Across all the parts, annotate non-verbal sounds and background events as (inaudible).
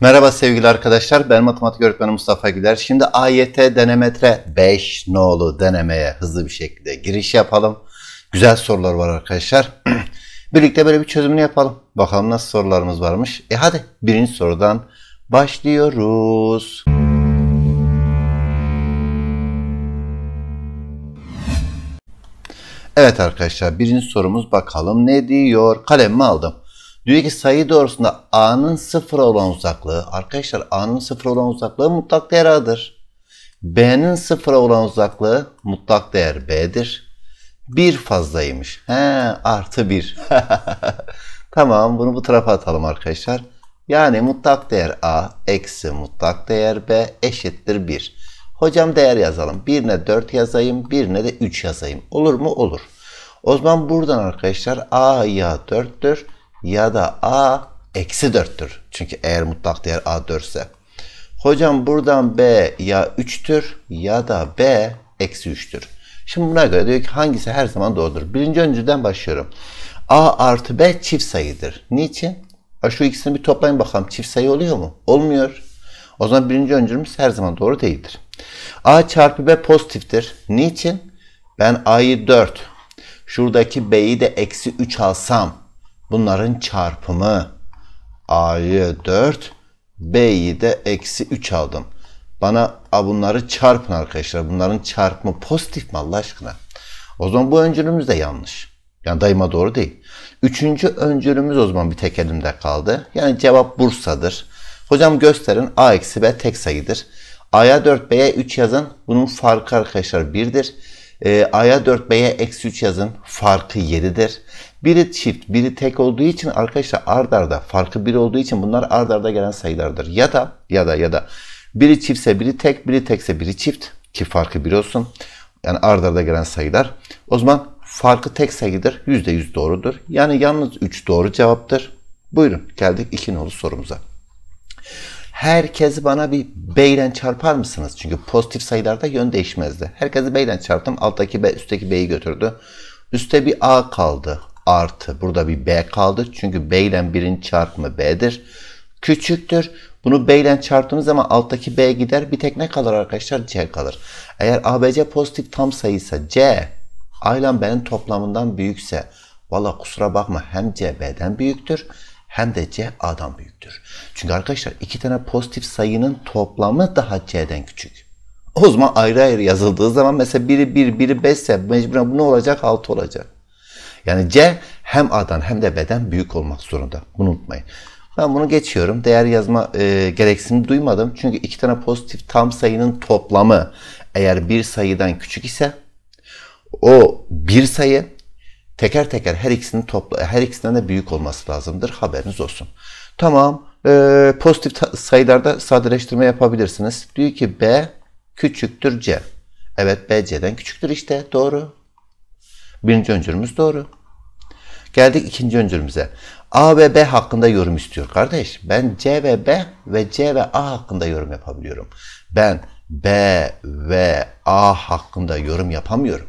Merhaba sevgili arkadaşlar, ben matematik öğretmeni Mustafa Güler. Şimdi AYT denemetre 5 nolu denemeye hızlı bir şekilde giriş yapalım. Güzel sorular var arkadaşlar. (clears throat) Birlikte böyle bir çözümünü yapalım. Bakalım nasıl sorularımız varmış. E hadi birinci sorudan başlıyoruz. Evet arkadaşlar birinci sorumuz bakalım ne diyor? Kalemimi aldım. Diyor ki sayı doğrusunda a'nın sıfır olan uzaklığı, arkadaşlar a'nın sıfır olan uzaklığı mutlak değer a'dır. B'nin sıfıra olan uzaklığı mutlak değer B'dir. Bir fazlaymış. He artı bir. (laughs) tamam bunu bu tarafa atalım arkadaşlar. Yani mutlak değer A eksi mutlak değer B eşittir 1. Hocam değer yazalım. Birine 4 yazayım, birine de 3 yazayım. Olur mu? Olur. O zaman buradan arkadaşlar A ya 4'tür ya da A eksi 4'tür. Çünkü eğer mutlak değer A 4 ise. Hocam buradan B ya 3'tür ya da B eksi 3'tür. Şimdi buna göre diyor ki hangisi her zaman doğrudur. Birinci önceden başlıyorum. A artı B çift sayıdır. Niçin? A şu ikisini bir toplayın bakalım. Çift sayı oluyor mu? Olmuyor. O zaman birinci öncülümüz her zaman doğru değildir. A çarpı B pozitiftir. Niçin? Ben A'yı 4, şuradaki B'yi de eksi 3 alsam Bunların çarpımı A'yı 4, B'yi de eksi 3 aldım. Bana a bunları çarpın arkadaşlar. Bunların çarpımı pozitif mi Allah aşkına? O zaman bu öncülümüz de yanlış. Yani dayıma doğru değil. Üçüncü öncülümüz o zaman bir tek elimde kaldı. Yani cevap Bursa'dır. Hocam gösterin a eksi b tek sayıdır. A'ya 4 B'ye 3 yazın. Bunun farkı arkadaşlar 1'dir. E, ee, A'ya 4 B'ye eksi 3 yazın. Farkı 7'dir. Biri çift, biri tek olduğu için arkadaşlar ard arda farkı bir olduğu için bunlar ard arda gelen sayılardır. Ya da ya da ya da biri çiftse biri tek, biri tekse biri çift ki farkı bir olsun. Yani ard arda gelen sayılar. O zaman farkı tek sayıdır. %100 doğrudur. Yani yalnız 3 doğru cevaptır. Buyurun geldik 2 nolu sorumuza. Herkesi bana bir B ile çarpar mısınız? Çünkü pozitif sayılarda yön değişmezdi. Herkesi B ile çarptım. Alttaki B üstteki B'yi götürdü. Üste bir A kaldı artı. Burada bir B kaldı. Çünkü B ile birin çarpımı B'dir. Küçüktür. Bunu B ile çarptığımız zaman alttaki B gider. Bir tek ne kalır arkadaşlar? C kalır. Eğer ABC pozitif tam sayıysa C A ile B'nin toplamından büyükse valla kusura bakma hem C B'den büyüktür hem de C A'dan büyüktür. Çünkü arkadaşlar iki tane pozitif sayının toplamı daha C'den küçük. O zaman ayrı ayrı yazıldığı zaman mesela biri 1, biri 5 ise mecburen bu ne olacak? 6 olacak. Yani C hem A'dan hem de B'den büyük olmak zorunda. Bunu unutmayın. Ben bunu geçiyorum. Değer yazma e, gereksinimi duymadım. Çünkü iki tane pozitif tam sayının toplamı eğer bir sayıdan küçük ise o bir sayı teker teker her ikisinin topla her ikisinden de büyük olması lazımdır. Haberiniz olsun. Tamam. E, pozitif sayılarda sadeleştirme yapabilirsiniz. Diyor ki B küçüktür C. Evet B C'den küçüktür işte. Doğru. Birinci öncürümüz doğru. Geldik ikinci öncürümüze. A ve B hakkında yorum istiyor kardeş. Ben C ve B ve C ve A hakkında yorum yapabiliyorum. Ben B ve A hakkında yorum yapamıyorum.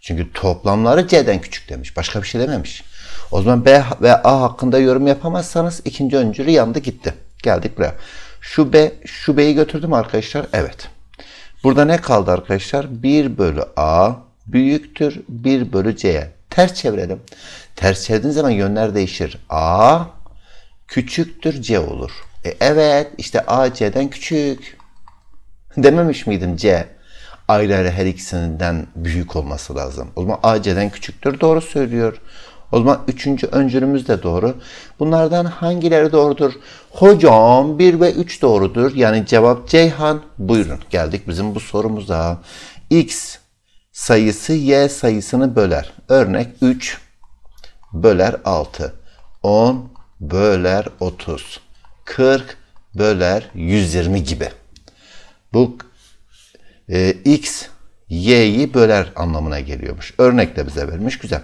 Çünkü toplamları C'den küçük demiş. Başka bir şey dememiş. O zaman B ve A hakkında yorum yapamazsanız ikinci öncülü yandı gitti. Geldik buraya. Şu B, şu B'yi götürdüm arkadaşlar. Evet. Burada ne kaldı arkadaşlar? 1 bölü A büyüktür 1 bölü c'ye. Ters çevirelim. Ters çevirdiğiniz zaman yönler değişir. A küçüktür c olur. E evet işte a c'den küçük. (laughs) Dememiş miydim c? Ayrı ayrı her ikisinden büyük olması lazım. O zaman a c'den küçüktür doğru söylüyor. O zaman üçüncü öncülümüz de doğru. Bunlardan hangileri doğrudur? Hocam 1 ve 3 doğrudur. Yani cevap Ceyhan. Buyurun geldik bizim bu sorumuza. X sayısı y sayısını böler. Örnek 3 böler 6, 10 böler 30, 40 böler 120 gibi. Bu e, x y'yi böler anlamına geliyormuş. Örnek de bize vermiş. Güzel.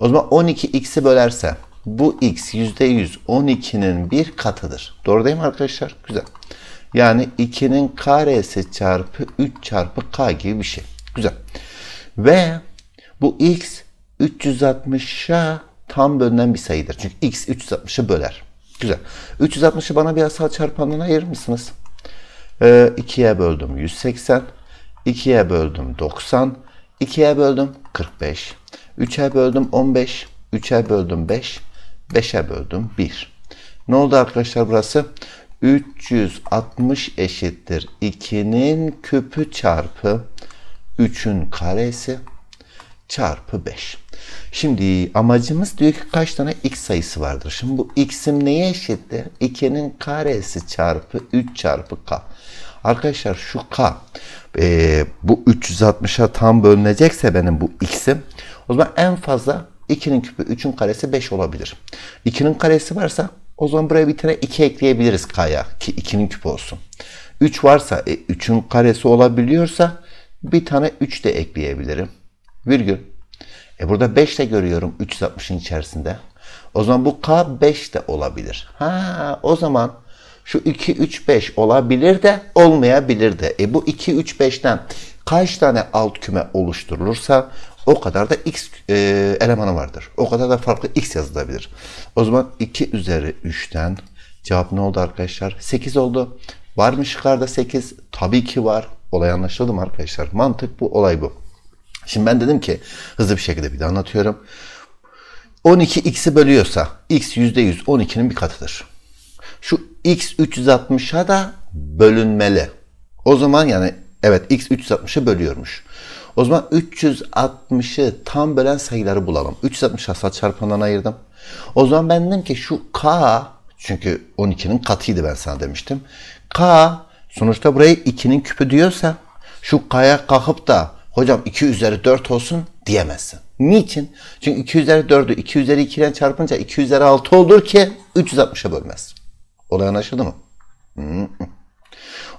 O zaman 12x'i bölerse bu x %100 12'nin bir katıdır. Doğru değil mi arkadaşlar? Güzel. Yani 2'nin karesi çarpı 3 çarpı k gibi bir şey. Güzel. Ve bu x 360'a tam bölünen bir sayıdır. Çünkü x 360'ı böler. Güzel. 360'ı bana bir asal çarpanına ayırır mısınız? 2'ye ee, böldüm 180. 2'ye böldüm 90. 2'ye böldüm 45. 3'e böldüm 15. 3'e böldüm 5. 5'e böldüm 1. Ne oldu arkadaşlar burası? 360 eşittir 2'nin küpü çarpı 3'ün karesi çarpı 5. Şimdi amacımız diyor ki kaç tane x sayısı vardır. Şimdi bu x'im neye eşittir? 2'nin karesi çarpı 3 çarpı k. Arkadaşlar şu k e, bu 360'a tam bölünecekse benim bu x'im o zaman en fazla 2'nin küpü 3'ün karesi 5 olabilir. 2'nin karesi varsa o zaman buraya bir tane 2 ekleyebiliriz k'ya ki 2'nin küpü olsun. 3 varsa e, 3'ün karesi olabiliyorsa bir tane 3 de ekleyebilirim. Virgül. E burada 5 de görüyorum 360'ın içerisinde. O zaman bu K 5 de olabilir. Ha o zaman şu 2 3 5 olabilir de olmayabilir de. E bu 2 3 5'ten kaç tane alt küme oluşturulursa o kadar da x e, elemanı vardır. O kadar da farklı x yazılabilir. O zaman 2 üzeri 3'ten cevap ne oldu arkadaşlar? 8 oldu. Var mı şıklarda 8? Tabii ki var. Olay anlaşıldı mı arkadaşlar? Mantık bu, olay bu. Şimdi ben dedim ki hızlı bir şekilde bir de anlatıyorum. 12 x'i bölüyorsa x %100 12'nin bir katıdır. Şu x 360'a da bölünmeli. O zaman yani evet x 360'ı bölüyormuş. O zaman 360'ı tam bölen sayıları bulalım. 360 hasat çarpanından ayırdım. O zaman ben dedim ki şu k çünkü 12'nin katıydı ben sana demiştim. K Sonuçta burayı ikinin küpü diyorsa şu kaya kalkıp da hocam 2 üzeri 4 olsun diyemezsin. Niçin? Çünkü 2 üzeri 4'ü 2 üzeri 2 ile çarpınca 2 üzeri 6 olur ki 360'a bölmez. Olay anlaşıldı mı? Hı hmm. -hı.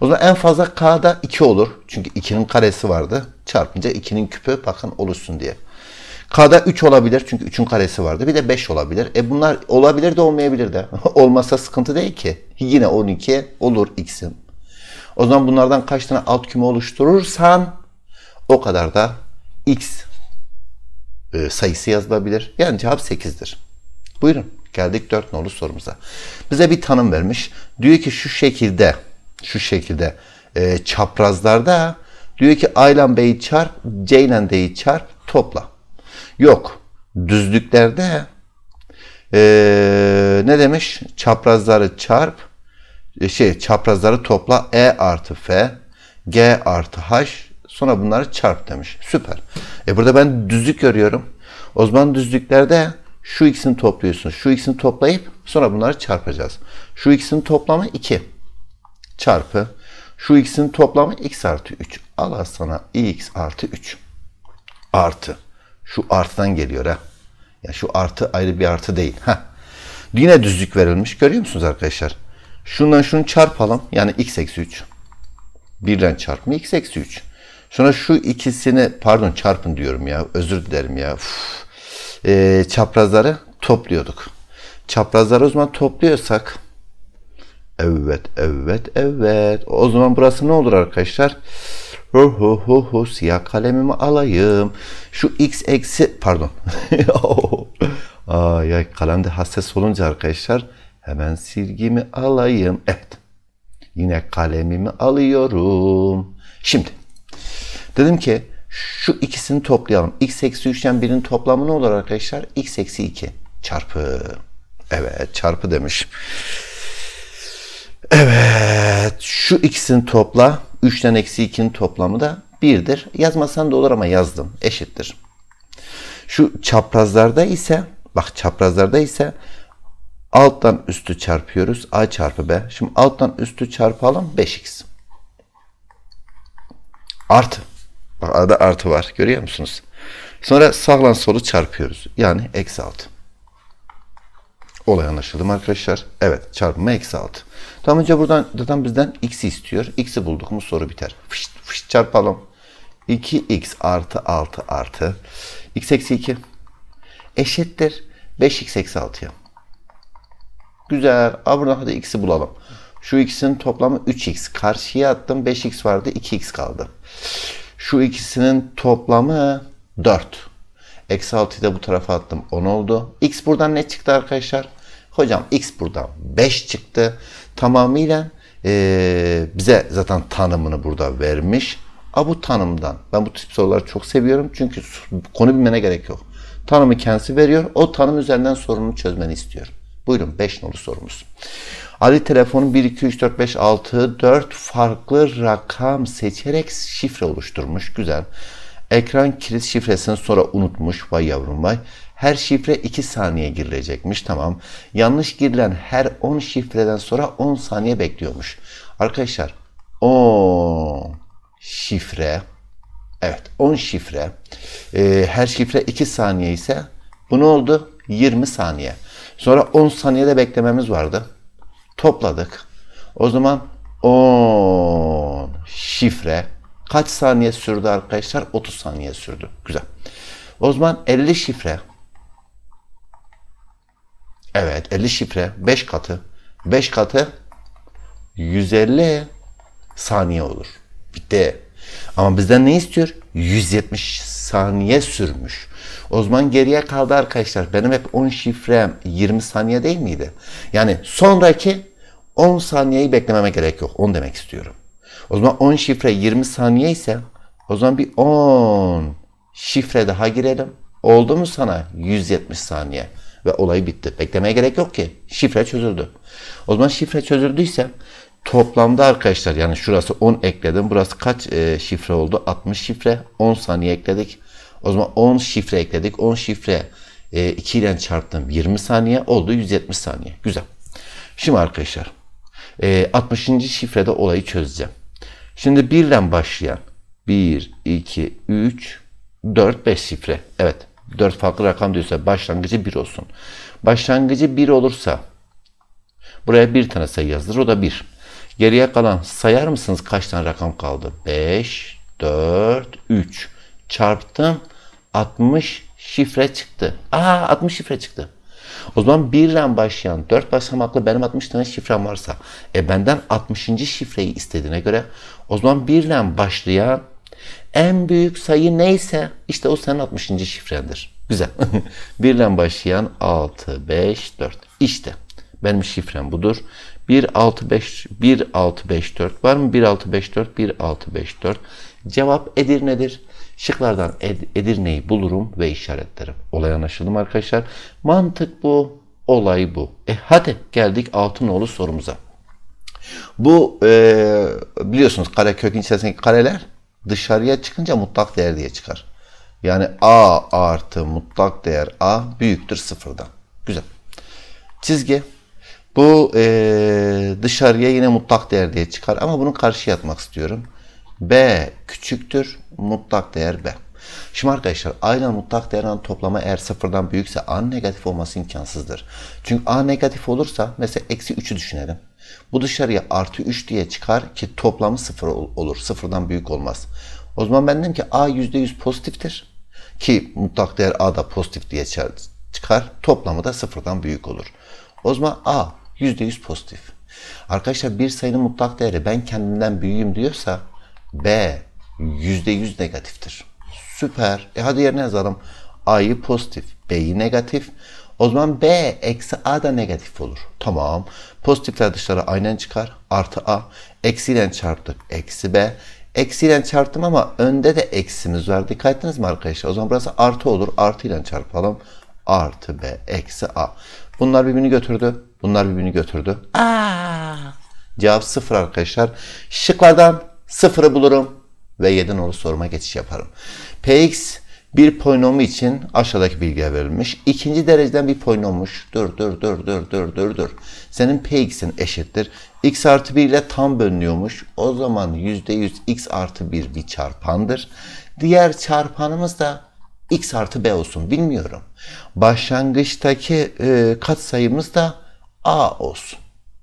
O zaman en fazla k'da 2 olur. Çünkü 2'nin karesi vardı. Çarpınca 2'nin küpü bakın oluşsun diye. K'da 3 olabilir çünkü 3'ün karesi vardı. Bir de 5 olabilir. E bunlar olabilir de olmayabilir de. (laughs) Olmasa sıkıntı değil ki. Yine 12 olur x'in o zaman bunlardan kaç tane alt küme oluşturursan o kadar da x e, sayısı yazılabilir. Yani cevap 8'dir. Buyurun geldik 4 nolu sorumuza. Bize bir tanım vermiş. Diyor ki şu şekilde şu şekilde e, çaprazlarda diyor ki A ile B'yi çarp, C ile D'yi çarp topla. Yok. Düzlüklerde e, ne demiş? Çaprazları çarp, e, şey çaprazları topla E artı F, G artı H sonra bunları çarp demiş. Süper. E burada ben düzlük görüyorum. O zaman düzlüklerde şu ikisini topluyorsun. Şu ikisini toplayıp sonra bunları çarpacağız. Şu x'in toplamı 2 çarpı şu x'in toplamı x artı 3. Al sana x artı 3 artı. Şu artıdan geliyor ha. Ya şu artı ayrı bir artı değil. Ha. Yine düzlük verilmiş. Görüyor musunuz arkadaşlar? Şundan şunu çarpalım. Yani x eksi 3. Birden çarpma x eksi 3. Sonra şu ikisini pardon çarpın diyorum ya. Özür dilerim ya. E, çaprazları topluyorduk. Çaprazları o zaman topluyorsak evet evet evet o zaman burası ne olur arkadaşlar? Ho ho ho ho siyah kalemimi alayım. Şu x eksi pardon. (laughs) Ay ay kalemde hassas olunca arkadaşlar Hemen silgimi alayım. Evet. Yine kalemimi alıyorum. Şimdi dedim ki şu ikisini toplayalım. x eksi 3'ten birinin toplamı ne olur arkadaşlar? x eksi 2 çarpı. Evet çarpı demiş. Evet şu ikisini topla. 3'ten eksi 2'nin toplamı da 1'dir. Yazmasan da olur ama yazdım. Eşittir. Şu çaprazlarda ise bak çaprazlarda ise Alttan üstü çarpıyoruz. A çarpı B. Şimdi alttan üstü çarpalım. 5x. Artı. Bak arada artı var. Görüyor musunuz? Sonra sağla solu çarpıyoruz. Yani eksi 6. Olay anlaşıldı mı arkadaşlar? Evet. Çarpma eksi 6. Tam önce buradan zaten bizden x'i istiyor. X'i bulduk mu soru biter. Fışt fışt çarpalım. 2x artı 6 artı x eksi 2 eşittir 5x eksi 6'ya. Güzel. Aa, buradan hadi x'i bulalım. Şu x'in toplamı 3x. Karşıya attım 5x vardı 2x kaldı. Şu ikisinin toplamı 4. Eksi 6'yı da bu tarafa attım 10 oldu. X buradan ne çıktı arkadaşlar? Hocam x buradan 5 çıktı. Tamamıyla e, bize zaten tanımını burada vermiş. A bu tanımdan. Ben bu tip soruları çok seviyorum. Çünkü konu bilmene gerek yok. Tanımı kendisi veriyor. O tanım üzerinden sorunu çözmeni istiyorum. Buyurun 5 nolu sorumuz. Ali telefonu 1, 2, 3, 4, 5, 6, 4 farklı rakam seçerek şifre oluşturmuş. Güzel. Ekran kilit şifresini sonra unutmuş. Vay yavrum vay. Her şifre 2 saniye girilecekmiş. Tamam. Yanlış girilen her 10 şifreden sonra 10 saniye bekliyormuş. Arkadaşlar 10 şifre Evet 10 şifre. Ee, her şifre 2 saniye ise bu ne oldu? 20 saniye. Sonra 10 saniyede beklememiz vardı. Topladık. O zaman 10 şifre kaç saniye sürdü arkadaşlar? 30 saniye sürdü. Güzel. O zaman 50 şifre Evet 50 şifre 5 katı 5 katı 150 saniye olur. Bitti. Ama bizden ne istiyor? 170 saniye sürmüş. O zaman geriye kaldı arkadaşlar. Benim hep 10 şifrem 20 saniye değil miydi? Yani sonraki 10 saniyeyi beklememe gerek yok. 10 demek istiyorum. O zaman 10 şifre 20 saniye ise o zaman bir 10 şifre daha girelim. Oldu mu sana 170 saniye ve olay bitti. Beklemeye gerek yok ki. Şifre çözüldü. O zaman şifre çözüldüyse toplamda arkadaşlar yani şurası 10 ekledim. Burası kaç e, şifre oldu? 60 şifre. 10 saniye ekledik. O zaman 10 şifre ekledik. 10 şifre 2 e, ile çarptım 20 saniye oldu 170 saniye. Güzel. Şimdi arkadaşlar 60. E, şifrede olayı çözeceğim. Şimdi 1 ile başlayan 1, 2, 3, 4, 5 şifre. Evet 4 farklı rakam diyorsa başlangıcı 1 olsun. Başlangıcı 1 olursa buraya bir tane sayı yazılır o da 1. Geriye kalan sayar mısınız kaç tane rakam kaldı? 5, 4, 3 çarptım 60 şifre çıktı. Aa 60 şifre çıktı. O zaman 1 başlayan 4 basamaklı benim 60 tane şifrem varsa e benden 60. şifreyi istediğine göre o zaman 1 başlayan en büyük sayı neyse işte o senin 60. şifrendir. Güzel. 1 (laughs) başlayan 6, 5, 4. İşte benim şifrem budur. 1, 6, 5, 1, 6, 5, 4 var mı? 1, 6, 5, 4, 1, 6, 5, 4. Cevap Edirne'dir. Şıklardan Edirne'yi bulurum ve işaretlerim. Olay anlaşıldı mı arkadaşlar? Mantık bu, olay bu. E hadi geldik Altınoğlu sorumuza. Bu e, biliyorsunuz kare kökün içerisindeki kareler dışarıya çıkınca mutlak değer diye çıkar. Yani a artı mutlak değer a büyüktür sıfırdan. Güzel. Çizgi. Bu e, dışarıya yine mutlak değer diye çıkar ama bunun karşıya atmak istiyorum. B küçüktür mutlak değer B. Şimdi arkadaşlar aynen mutlak değerin toplama eğer sıfırdan büyükse A negatif olması imkansızdır. Çünkü A negatif olursa mesela eksi 3'ü düşünelim. Bu dışarıya artı 3 diye çıkar ki toplamı sıfır olur. Sıfırdan büyük olmaz. O zaman ben dedim ki A %100 pozitiftir. Ki mutlak değer A da pozitif diye çıkar. Toplamı da sıfırdan büyük olur. O zaman A %100 pozitif. Arkadaşlar bir sayının mutlak değeri ben kendimden büyüğüm diyorsa B %100 negatiftir. Süper. E hadi yerine yazalım. A'yı pozitif, B'yi negatif. O zaman B eksi A da negatif olur. Tamam. Pozitifler dışarı aynen çıkar. Artı A. Eksiyle çarptık. Eksi B. Eksiyle çarptım ama önde de eksimiz var. Dikkat ettiniz mi arkadaşlar? O zaman burası artı olur. Artı ile çarpalım. Artı B eksi A. Bunlar birbirini götürdü. Bunlar birbirini götürdü. Aa! Cevap sıfır arkadaşlar. Şıklardan sıfırı bulurum ve 7 nolu soruma geçiş yaparım. Px bir polinomu için aşağıdaki bilgiye verilmiş. İkinci dereceden bir polinommuş. Dur dur dur dur dur dur dur. Senin px'in eşittir. x artı 1 ile tam bölünüyormuş. O zaman %100 x artı 1 bir çarpandır. Diğer çarpanımız da x artı b olsun bilmiyorum. Başlangıçtaki e, katsayımız da a olsun.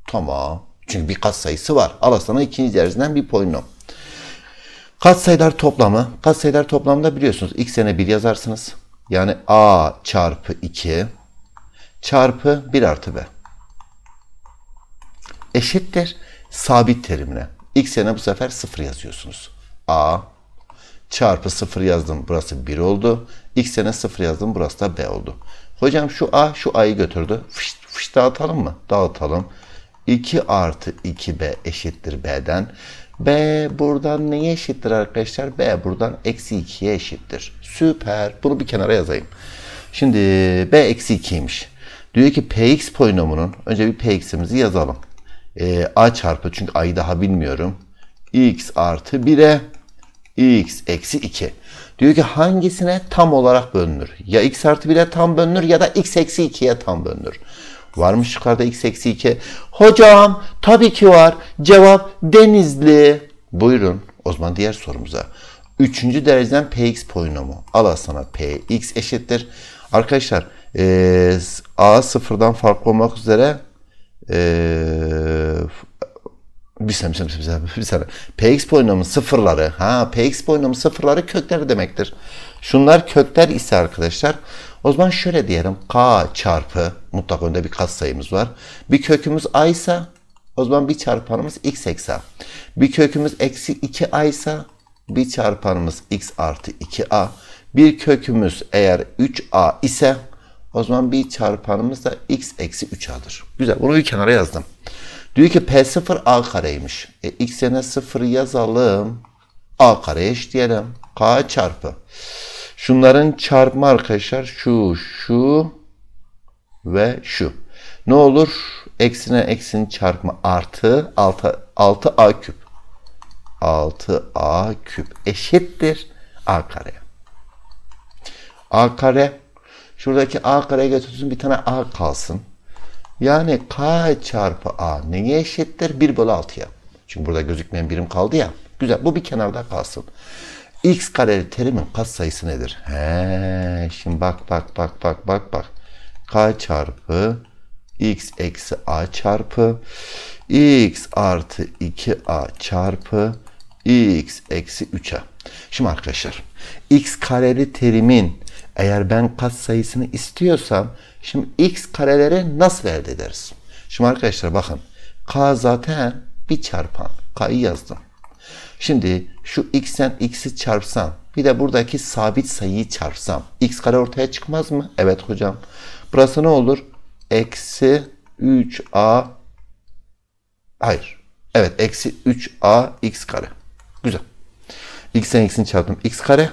Tamam. Çünkü bir katsayısı var. Al sana ikinci dereceden bir polinom. Katsayılar toplamı. Katsayılar toplamında biliyorsunuz x sene 1 yazarsınız. Yani a çarpı 2 çarpı 1 artı b. Eşittir sabit terimine. x sene bu sefer 0 yazıyorsunuz. a çarpı 0 yazdım burası 1 oldu. x sene 0 yazdım burası da b oldu. Hocam şu a şu a'yı götürdü. fış fış dağıtalım mı? Dağıtalım. 2 artı 2b eşittir b'den. B buradan neye eşittir arkadaşlar? B buradan eksi 2'ye eşittir. Süper. Bunu bir kenara yazayım. Şimdi B eksi 2'ymiş. Diyor ki Px polinomunun önce bir Px'imizi yazalım. Ee, A çarpı çünkü A'yı daha bilmiyorum. X artı 1'e X eksi 2. Diyor ki hangisine tam olarak bölünür? Ya X artı 1'e tam bölünür ya da X eksi 2'ye tam bölünür. Var mı şıklarda x eksi 2? Hocam tabii ki var. Cevap denizli. Buyurun. O zaman diğer sorumuza. Üçüncü dereceden px polinomu. Al sana px eşittir. Arkadaşlar ee, a sıfırdan farklı olmak üzere ee, bir saniye, bir saniye, bir saniye, bir saniye. Px polinomu sıfırları. Ha, Px polinomu sıfırları kökler demektir. Şunlar kökler ise arkadaşlar o zaman şöyle diyelim. K çarpı mutlak önde bir kat sayımız var. Bir kökümüz A ise o zaman bir çarpanımız x eksi a. Bir kökümüz eksi 2a ise bir çarpanımız x artı 2a. Bir kökümüz eğer 3a ise o zaman bir çarpanımız da x eksi 3a'dır. Güzel bunu bir kenara yazdım. Diyor ki p0 a kareymiş. E, x 0 yazalım. a kareye diyelim k çarpı. Şunların çarpma arkadaşlar şu, şu ve şu. Ne olur? Eksine eksin çarpma artı 6, 6a küp. 6a küp eşittir a kare. a kare. Şuradaki a kareye götürsün bir tane a kalsın. Yani k çarpı a neye eşittir? 1 bölü 6'ya. Çünkü burada gözükmeyen birim kaldı ya. Güzel bu bir kenarda kalsın x kareli terimin katsayısı nedir? He, şimdi bak bak bak bak bak bak. k çarpı x eksi a çarpı x artı 2a çarpı x eksi 3a. Şimdi arkadaşlar x kareli terimin eğer ben kat sayısını istiyorsam şimdi x kareleri nasıl elde ederiz? Şimdi arkadaşlar bakın k zaten bir çarpan k'yı yazdım. Şimdi şu x'ten x'i çarpsam bir de buradaki sabit sayıyı çarpsam x kare ortaya çıkmaz mı? Evet hocam. Burası ne olur? Eksi 3a hayır. Evet eksi 3a x kare. Güzel. x'ten x'ini çarptım. x kare.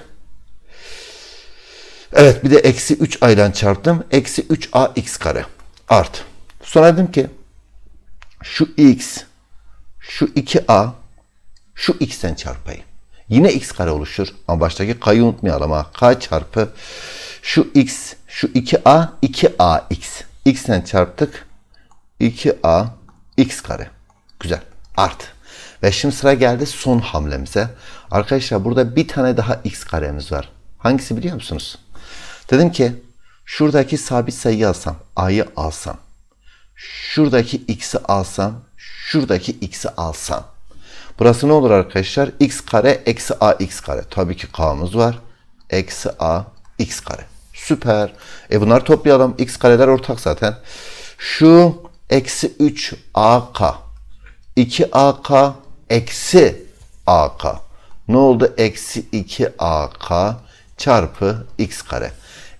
Evet bir de eksi 3 a ile çarptım. Eksi 3a x kare. Art. Sonra dedim ki şu x şu 2a şu x'ten çarpayım. Yine x kare oluşur. Ama baştaki k'yı unutmayalım ha. k çarpı şu x, şu 2a, 2ax. x'ten çarptık. 2a x kare. Güzel. Art. Ve şimdi sıra geldi son hamlemize. Arkadaşlar burada bir tane daha x karemiz var. Hangisi biliyor musunuz? Dedim ki şuradaki sabit sayıyı alsam, a'yı alsam, şuradaki x'i alsam, şuradaki x'i alsam Burası ne olur arkadaşlar? x kare eksi a x kare. Tabii ki k'mız var. Eksi a x kare. Süper. E bunları toplayalım. x kareler ortak zaten. Şu eksi 3 ak. 2 ak eksi ak. Ne oldu? Eksi 2 ak çarpı x kare.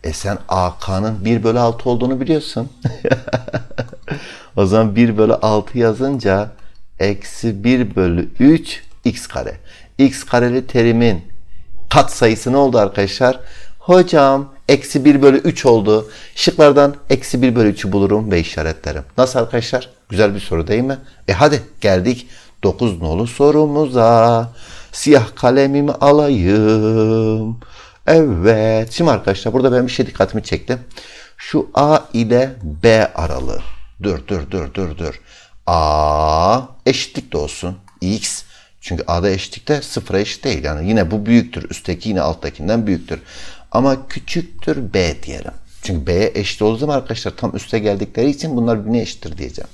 E sen AK'nın 1 bölü 6 olduğunu biliyorsun. (laughs) o zaman 1 bölü 6 yazınca eksi 1 bölü 3 x kare. x kareli terimin kat sayısı ne oldu arkadaşlar? Hocam eksi 1 bölü 3 oldu. Şıklardan eksi 1 bölü 3'ü bulurum ve işaretlerim. Nasıl arkadaşlar? Güzel bir soru değil mi? E hadi geldik 9 nolu sorumuza. Siyah kalemimi alayım. Evet. Şimdi arkadaşlar burada ben bir şey dikkatimi çekti. Şu A ile B aralığı. Dur dur dur dur dur a eşitlik de olsun. x çünkü a'da eşitlik de sıfıra eşit değil. Yani yine bu büyüktür. Üstteki yine alttakinden büyüktür. Ama küçüktür b diyelim. Çünkü b'ye eşit olduğu zaman arkadaşlar tam üste geldikleri için bunlar birbirine eşittir diyeceğim.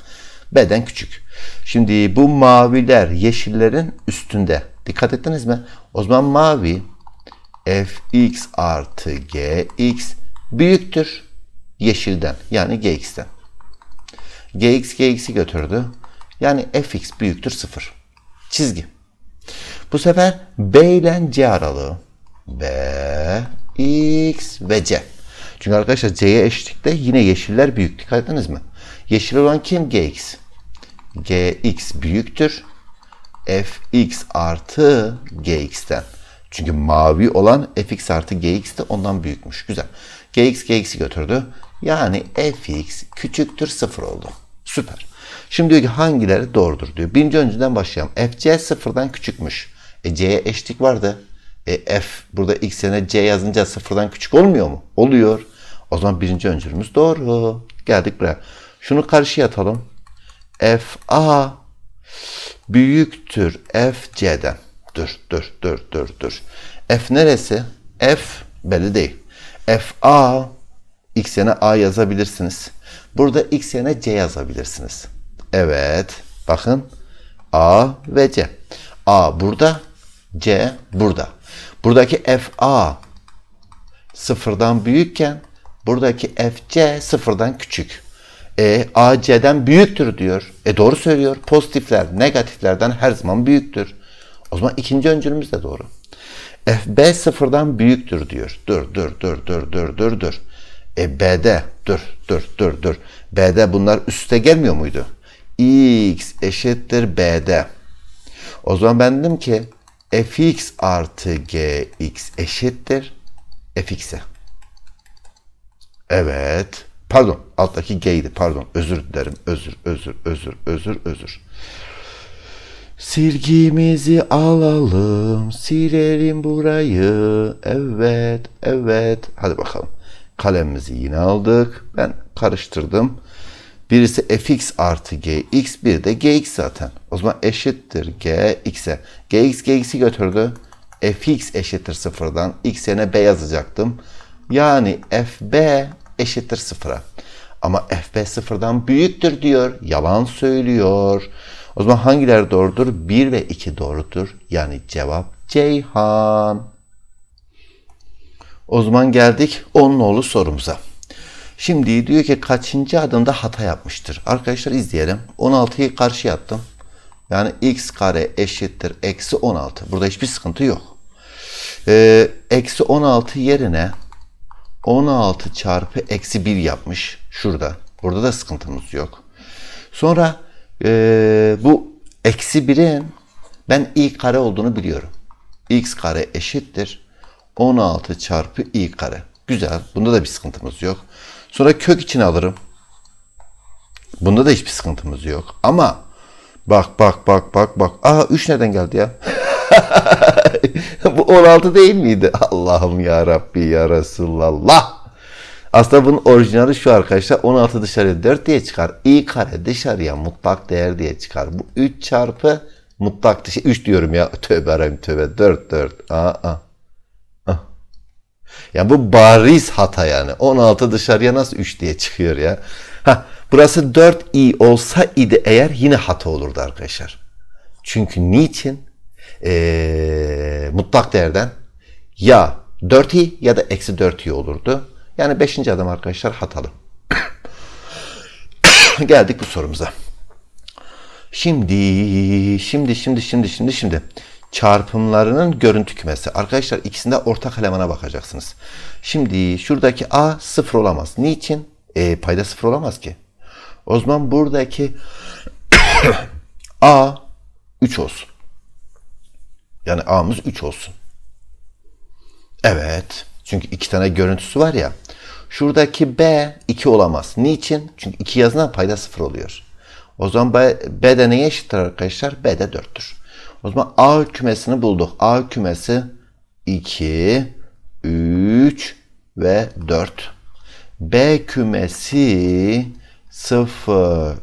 b'den küçük. Şimdi bu maviler yeşillerin üstünde. Dikkat ettiniz mi? O zaman mavi fx artı gx büyüktür yeşilden yani gx'ten. Gx Gx'i götürdü. Yani fx büyüktür 0. Çizgi. Bu sefer B ile C aralığı. B, X ve C. Çünkü arkadaşlar C'ye eşitlikte yine yeşiller büyük. Dikkat ettiniz mi? Yeşil olan kim? Gx. Gx büyüktür. Fx artı Gx'ten. Çünkü mavi olan fx artı gx de ondan büyükmüş. Güzel. gx gx'i götürdü. Yani fx küçüktür 0 oldu. Süper. Şimdi diyor ki hangileri doğrudur diyor. Birinci önceden başlayalım. FC sıfırdan küçükmüş. E C'ye eşitlik vardı. E F burada X'ine C yazınca sıfırdan küçük olmuyor mu? Oluyor. O zaman birinci öncülümüz doğru. Geldik buraya. Şunu karşıya atalım. F A büyüktür F C'den. Dur dur dur dur dur. F neresi? F belli değil. F A X'ine A yazabilirsiniz. Burada x yerine c yazabilirsiniz. Evet. Bakın. A ve c. A burada. C burada. Buradaki f a sıfırdan büyükken buradaki f c sıfırdan küçük. E, a c'den büyüktür diyor. E doğru söylüyor. Pozitifler negatiflerden her zaman büyüktür. O zaman ikinci öncülümüz de doğru. FB sıfırdan büyüktür diyor. Dur dur dur dur dur dur dur. E B'de dur dur dur dur. B'de bunlar üste gelmiyor muydu? X eşittir B'de. O zaman ben dedim ki fx artı gx eşittir fx'e. Evet. Pardon. Alttaki g'ydi. Pardon. Özür dilerim. Özür, özür, özür, özür, özür. Silgimizi alalım. silerim burayı. Evet, evet. Hadi bakalım. Kalemimizi yine aldık. Ben karıştırdım. Birisi fx artı gx, bir de gx zaten. O zaman eşittir gx'e. gx gx'i götürdü. fx eşittir sıfırdan. x'e ne b yazacaktım. Yani fb eşittir sıfıra. Ama fb sıfırdan büyüktür diyor. Yalan söylüyor. O zaman hangileri doğrudur? 1 ve 2 doğrudur. Yani cevap Ceyhan. O zaman geldik 10 nolu sorumuza. Şimdi diyor ki kaçıncı adımda hata yapmıştır? Arkadaşlar izleyelim. 16'yı karşı attım. Yani x kare eşittir eksi 16. Burada hiçbir sıkıntı yok. Ee, eksi 16 yerine 16 çarpı eksi 1 yapmış. Şurada. Burada da sıkıntımız yok. Sonra e, bu eksi 1'in ben i kare olduğunu biliyorum. x kare eşittir. 16 çarpı i kare. Güzel. Bunda da bir sıkıntımız yok. Sonra kök için alırım. Bunda da hiçbir sıkıntımız yok. Ama bak bak bak bak bak. Aha 3 neden geldi ya? (laughs) Bu 16 değil miydi? Allah'ım ya Rabbi ya Resulallah. Aslında bunun orijinali şu arkadaşlar 16 dışarıya 4 diye çıkar. i kare dışarıya mutlak değer diye çıkar. Bu 3 çarpı mutlak dışı 3 diyorum ya. Tövbe Rabbim tövbe 4 4. Aa. aa. Yani bu bariz hata yani. 16 dışarıya nasıl 3 diye çıkıyor ya. Ha burası 4 i olsa idi eğer yine hata olurdu arkadaşlar. Çünkü niçin? Ee, mutlak değerden ya 4 i ya da eksi 4 i olurdu. Yani 5. adam arkadaşlar hatalı. (coughs) Geldik bu sorumuza. Şimdi, şimdi, şimdi, şimdi, şimdi, şimdi çarpımlarının görüntü kümesi. Arkadaşlar ikisinde ortak elemana bakacaksınız. Şimdi şuradaki A sıfır olamaz. Niçin? E, payda sıfır olamaz ki. O zaman buradaki (coughs) A 3 olsun. Yani A'mız 3 olsun. Evet. Çünkü iki tane görüntüsü var ya. Şuradaki B 2 olamaz. Niçin? Çünkü 2 yazına payda sıfır oluyor. O zaman B, B de neye eşittir arkadaşlar? B de 4'tür. O zaman A kümesini bulduk. A kümesi 2, 3 ve 4. B kümesi 0,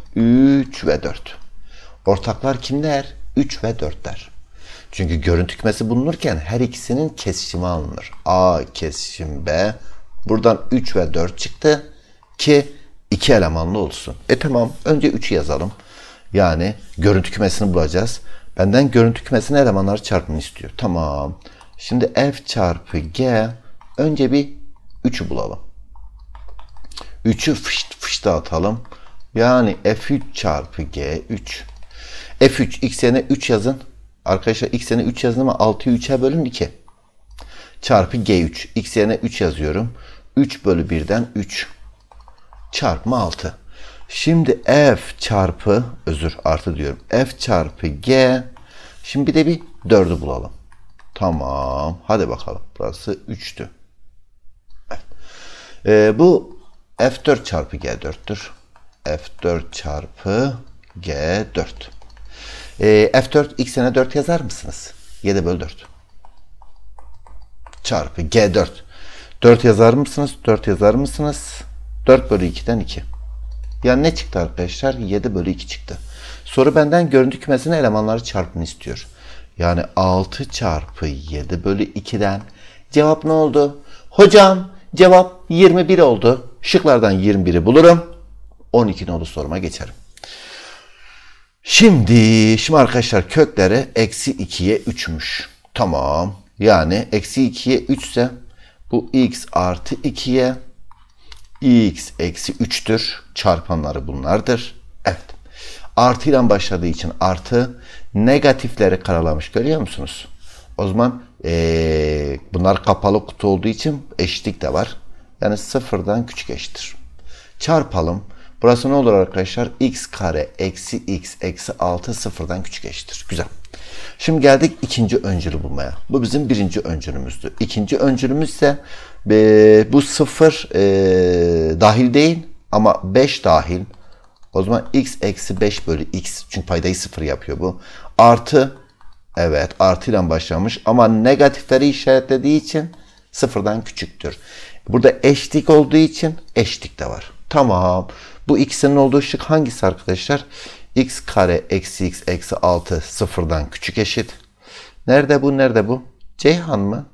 3 ve 4. Ortaklar kimler? 3 ve 4'ler. Çünkü görüntü kümesi bulunurken her ikisinin kesişimi alınır. A kesişim B. Buradan 3 ve 4 çıktı ki iki elemanlı olsun. E tamam önce 3'ü yazalım. Yani görüntü kümesini bulacağız. Benden görüntü kümesine elemanları çarpın istiyor. Tamam. Şimdi f çarpı g önce bir 3'ü bulalım. 3'ü fışt fışt atalım. Yani f3 çarpı g3. f3 x yerine 3 yazın. Arkadaşlar x yerine 3 yazın ama 6'yı 3'e bölün 2. Çarpı g3. x yerine 3 yazıyorum. 3 bölü 1'den 3. Çarpma 6. Şimdi f çarpı özür artı diyorum. f çarpı g. Şimdi bir de bir 4'ü bulalım. Tamam. Hadi bakalım. Burası 3'tü. Ee, bu f4 çarpı g4'tür. f4 çarpı g4. Ee, f4 x'ine 4 yazar mısınız? 7 bölü 4. Çarpı g4. 4 yazar mısınız? 4 yazar mısınız? 4 bölü 2'den 2. Yani ne çıktı arkadaşlar? 7 bölü 2 çıktı. Soru benden görüntü kümesinin elemanları çarpımını istiyor. Yani 6 çarpı 7 bölü 2'den cevap ne oldu? Hocam cevap 21 oldu. Şıklardan 21'i bulurum. 12 nolu soruma geçerim. Şimdi, şimdi arkadaşlar kökleri eksi 2'ye 3'müş. Tamam. Yani eksi 2'ye 3 ise bu x artı 2'ye x eksi 3'tür çarpanları bunlardır. Evet. Artıyla başladığı için artı negatifleri karalamış görüyor musunuz? O zaman ee, bunlar kapalı kutu olduğu için eşitlik de var. Yani sıfırdan küçük eşittir. Çarpalım. Burası ne olur arkadaşlar? x kare eksi x eksi 6 sıfırdan küçük eşittir. Güzel. Şimdi geldik ikinci öncülü bulmaya. Bu bizim birinci öncülümüzdü. İkinci öncülümüz ise e, bu sıfır e, dahil değil. Ama 5 dahil o zaman x eksi 5 bölü x. Çünkü paydayı sıfır yapıyor bu. Artı evet artıyla başlamış ama negatifleri işaretlediği için sıfırdan küçüktür. Burada eşlik olduğu için eşlik de var. Tamam. Bu x'in olduğu şık hangisi arkadaşlar? x kare eksi x eksi 6 sıfırdan küçük eşit. Nerede bu? Nerede bu? Ceyhan mı?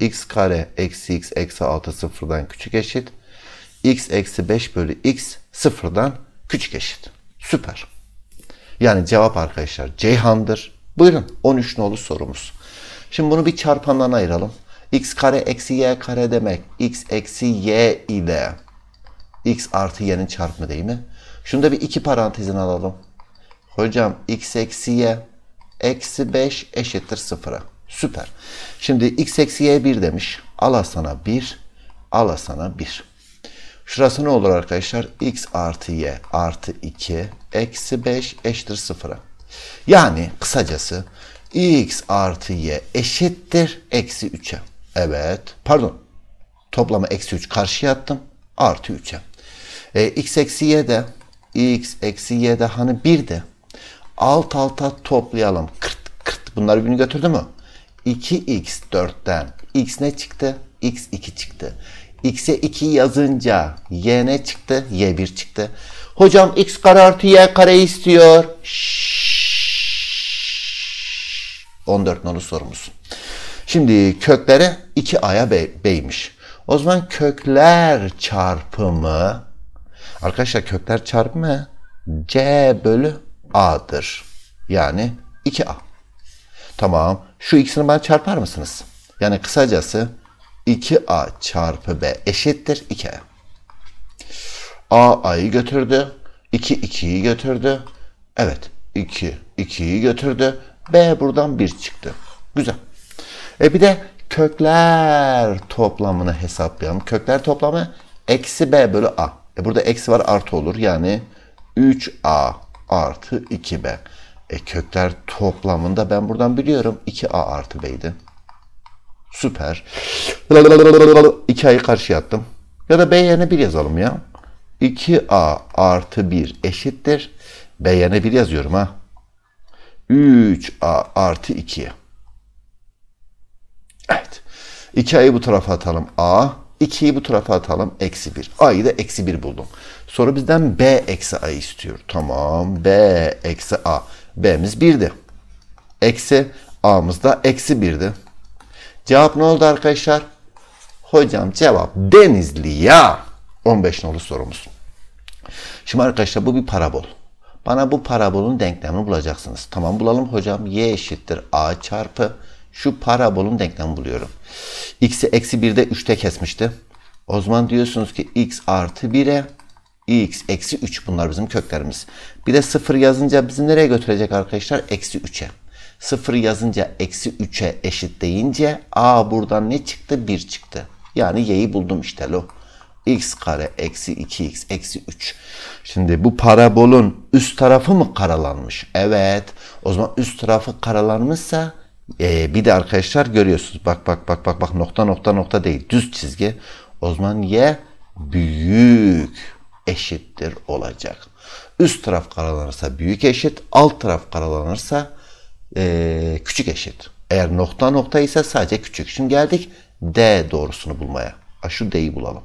x kare eksi x eksi 6 sıfırdan küçük eşit x eksi 5 bölü x sıfırdan küçük eşit. Süper. Yani cevap arkadaşlar Ceyhan'dır. Buyurun 13 nolu sorumuz. Şimdi bunu bir çarpandan ayıralım. x kare eksi y kare demek. x eksi y ile x artı y'nin çarpımı değil mi? Şunu da bir iki parantezin alalım. Hocam x eksi y eksi 5 eşittir sıfıra. Süper. Şimdi x eksi y 1 demiş. Al sana 1. Al sana 1. Şurası ne olur arkadaşlar? x artı y artı 2 eksi 5 eşittir 0'a. Yani kısacası x artı y eşittir eksi 3'e. Evet pardon toplamı eksi 3 karşıya attım artı 3'e. E, x eksi y de x eksi y de hani 1 de alt alta toplayalım. Kırt kırt bunlar birbirini götürdü mü? 2x 4'ten x ne çıktı? x2 çıktı. X'e 2 yazınca y ne çıktı? Y1 çıktı. Hocam x kare artı y kare istiyor. Şşş. 14 nolu sorumuz. Şimdi köklere 2 aya be beymiş. O zaman kökler çarpımı arkadaşlar kökler çarpımı c bölü a'dır. Yani 2a. Tamam. Şu x'ini bana çarpar mısınız? Yani kısacası 2a çarpı b eşittir 2a. a a'yı götürdü. 2 2'yi götürdü. Evet 2 2'yi götürdü. b buradan 1 çıktı. Güzel. E bir de kökler toplamını hesaplayalım. Kökler toplamı eksi b bölü a. E burada eksi var artı olur. Yani 3a artı 2b. E kökler toplamında ben buradan biliyorum 2a artı b'ydi. Süper. İki ayı karşıya attım. Ya da B yerine 1 yazalım ya. 2A artı 1 eşittir. B yerine 1 yazıyorum ha. 3A artı 2. Evet. 2A'yı bu tarafa atalım. A. 2'yi bu tarafa atalım. Eksi 1. A'yı da eksi 1 buldum. Sonra bizden B eksi A istiyor. Tamam. B eksi A. B'miz 1'di. Eksi A'mız da eksi 1'di. Cevap ne oldu arkadaşlar? Hocam cevap Denizli ya. 15 nolu sorumuz. Şimdi arkadaşlar bu bir parabol. Bana bu parabolun denklemini bulacaksınız. Tamam bulalım hocam. Y eşittir A çarpı şu parabolun denklemi buluyorum. X'i eksi 1'de 3'te kesmişti. O zaman diyorsunuz ki X artı 1'e X eksi 3 bunlar bizim köklerimiz. Bir de 0 yazınca bizi nereye götürecek arkadaşlar? Eksi 3'e. Sıfır yazınca eksi 3'e eşit deyince a buradan ne çıktı? 1 çıktı. Yani y'yi buldum işte lo. x kare eksi 2x eksi 3. Şimdi bu parabolun üst tarafı mı karalanmış? Evet. O zaman üst tarafı karalanmışsa ee, bir de arkadaşlar görüyorsunuz. Bak bak bak bak bak nokta nokta nokta değil. Düz çizgi. O zaman y büyük eşittir olacak. Üst taraf karalanırsa büyük eşit, alt taraf karalanırsa e, küçük eşit. Eğer nokta nokta ise sadece küçük. Şimdi geldik D doğrusunu bulmaya. Ha, şu D'yi bulalım.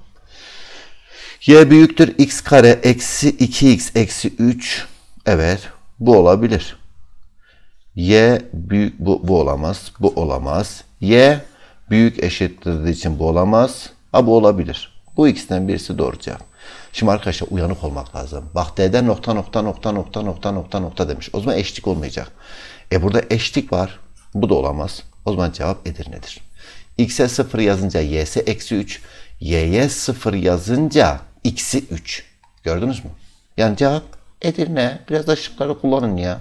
Y büyüktür x kare eksi 2x eksi 3. Evet bu olabilir. Y büyük bu, bu olamaz. Bu olamaz. Y büyük eşittir dediği için bu olamaz. Ha bu olabilir. Bu ikisinden birisi doğru cevap. Şimdi arkadaşlar uyanık olmak lazım. Bak D'den nokta nokta nokta nokta nokta nokta nokta demiş. O zaman eşlik olmayacak. E burada eşlik var. Bu da olamaz. O zaman cevap Edirne'dir. X'e 0 yazınca Y'si eksi 3. Y'ye 0 yazınca X'i 3. Gördünüz mü? Yani cevap Edirne. Biraz da şıkları kullanın ya.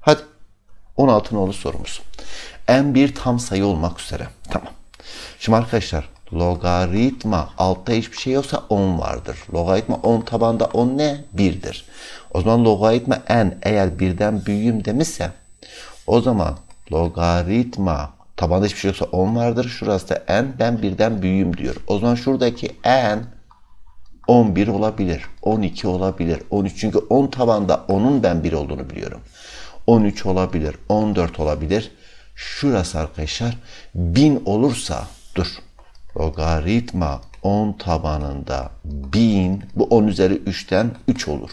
Hadi 16 nolu sorumuz. En bir tam sayı olmak üzere. Tamam. Şimdi arkadaşlar logaritma altta hiçbir şey yoksa 10 vardır. Logaritma 10 tabanda 10 ne? 1'dir. O zaman logaritma n eğer birden büyüğüm demişse o zaman logaritma tabanda hiçbir şey yoksa 10 vardır. Şurası da n ben birden büyüğüm diyor. O zaman şuradaki n 11 olabilir. 12 olabilir. 13 çünkü 10 tabanda 10'un ben 1 olduğunu biliyorum. 13 olabilir. 14 olabilir. Şurası arkadaşlar 1000 olursa dur. Logaritma 10 tabanında 1000 bu 10 üzeri 3'ten 3 olur.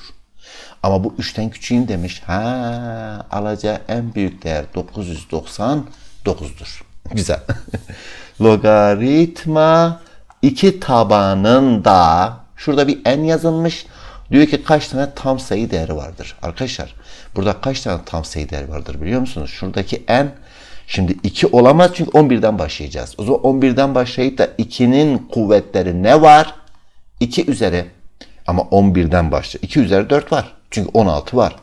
Ama bu 3'ten küçüğün demiş. Ha alacağı en büyük değer 999'dur. (laughs) Güzel. (laughs) Logaritma 2 tabanında şurada bir n yazılmış. Diyor ki kaç tane tam sayı değeri vardır? Arkadaşlar burada kaç tane tam sayı değeri vardır biliyor musunuz? Şuradaki n şimdi 2 olamaz çünkü 11'den başlayacağız. O zaman 11'den başlayıp da 2'nin kuvvetleri ne var? 2 üzeri ama 11'den başlıyor. 2 üzeri 4 var. Çünkü 16 var.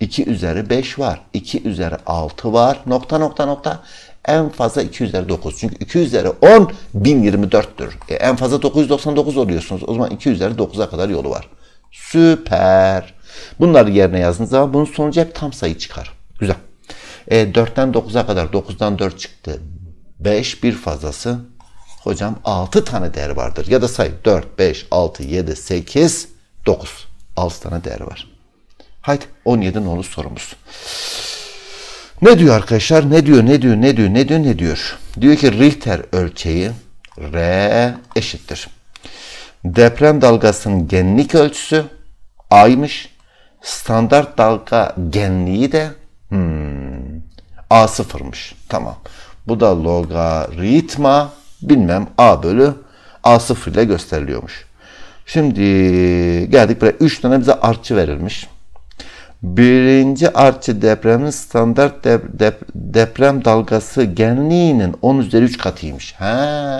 2 üzeri 5 var. 2 üzeri 6 var. Nokta nokta nokta. En fazla 2 üzeri 9. Çünkü 2 üzeri 10 1024'tür. E, en fazla 999 oluyorsunuz. O zaman 2 üzeri 9'a kadar yolu var. Süper. Bunları yerine yazdığınız zaman bunun sonucu hep tam sayı çıkar. Güzel. E, 4'ten 9'a kadar 9'dan 4 çıktı. 5 bir fazlası. Hocam 6 tane değer vardır. Ya da say 4, 5, 6, 7, 8, 9. 6 tane değer var. Haydi 17 nolu sorumuz. Ne diyor arkadaşlar? Ne diyor? Ne diyor? Ne diyor? Ne diyor? Ne diyor? Diyor ki Richter ölçeği R eşittir. Deprem dalgasının genlik ölçüsü A'ymış. Standart dalga genliği de hmm, A sıfırmış. Tamam. Bu da logaritma bilmem A bölü A sıfır ile gösteriliyormuş. Şimdi geldik buraya 3 tane bize artçı verilmiş birinci artçı depremin standart dep dep deprem dalgası genliğinin 10 üzeri 3 katıymış. He.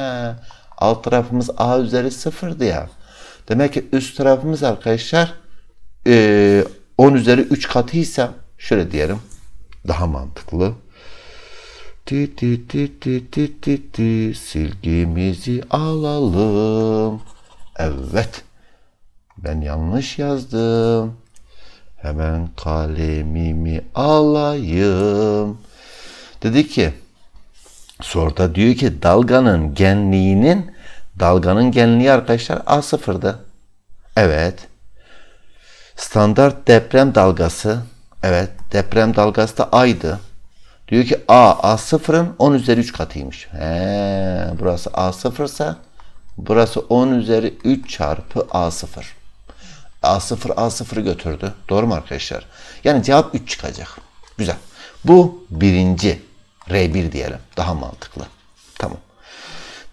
Alt tarafımız A üzeri sıfırdı ya. Demek ki üst tarafımız arkadaşlar e, 10 üzeri 3 katıysa şöyle diyelim daha mantıklı. Ti ti ti ti ti ti ti silgimizi alalım. Evet. Ben yanlış yazdım. Hemen kalemimi alayım. Dedi ki soruda diyor ki dalganın genliğinin dalganın genliği arkadaşlar A0'dı. Evet. Standart deprem dalgası. Evet deprem dalgası da A'ydı. Diyor ki A a sıfırın 10 üzeri 3 katıymış. He, burası a sıfırsa burası 10 üzeri 3 çarpı a sıfır. A0 A0 götürdü. Doğru mu arkadaşlar? Yani cevap 3 çıkacak. Güzel. Bu birinci. R1 diyelim. Daha mantıklı. Tamam.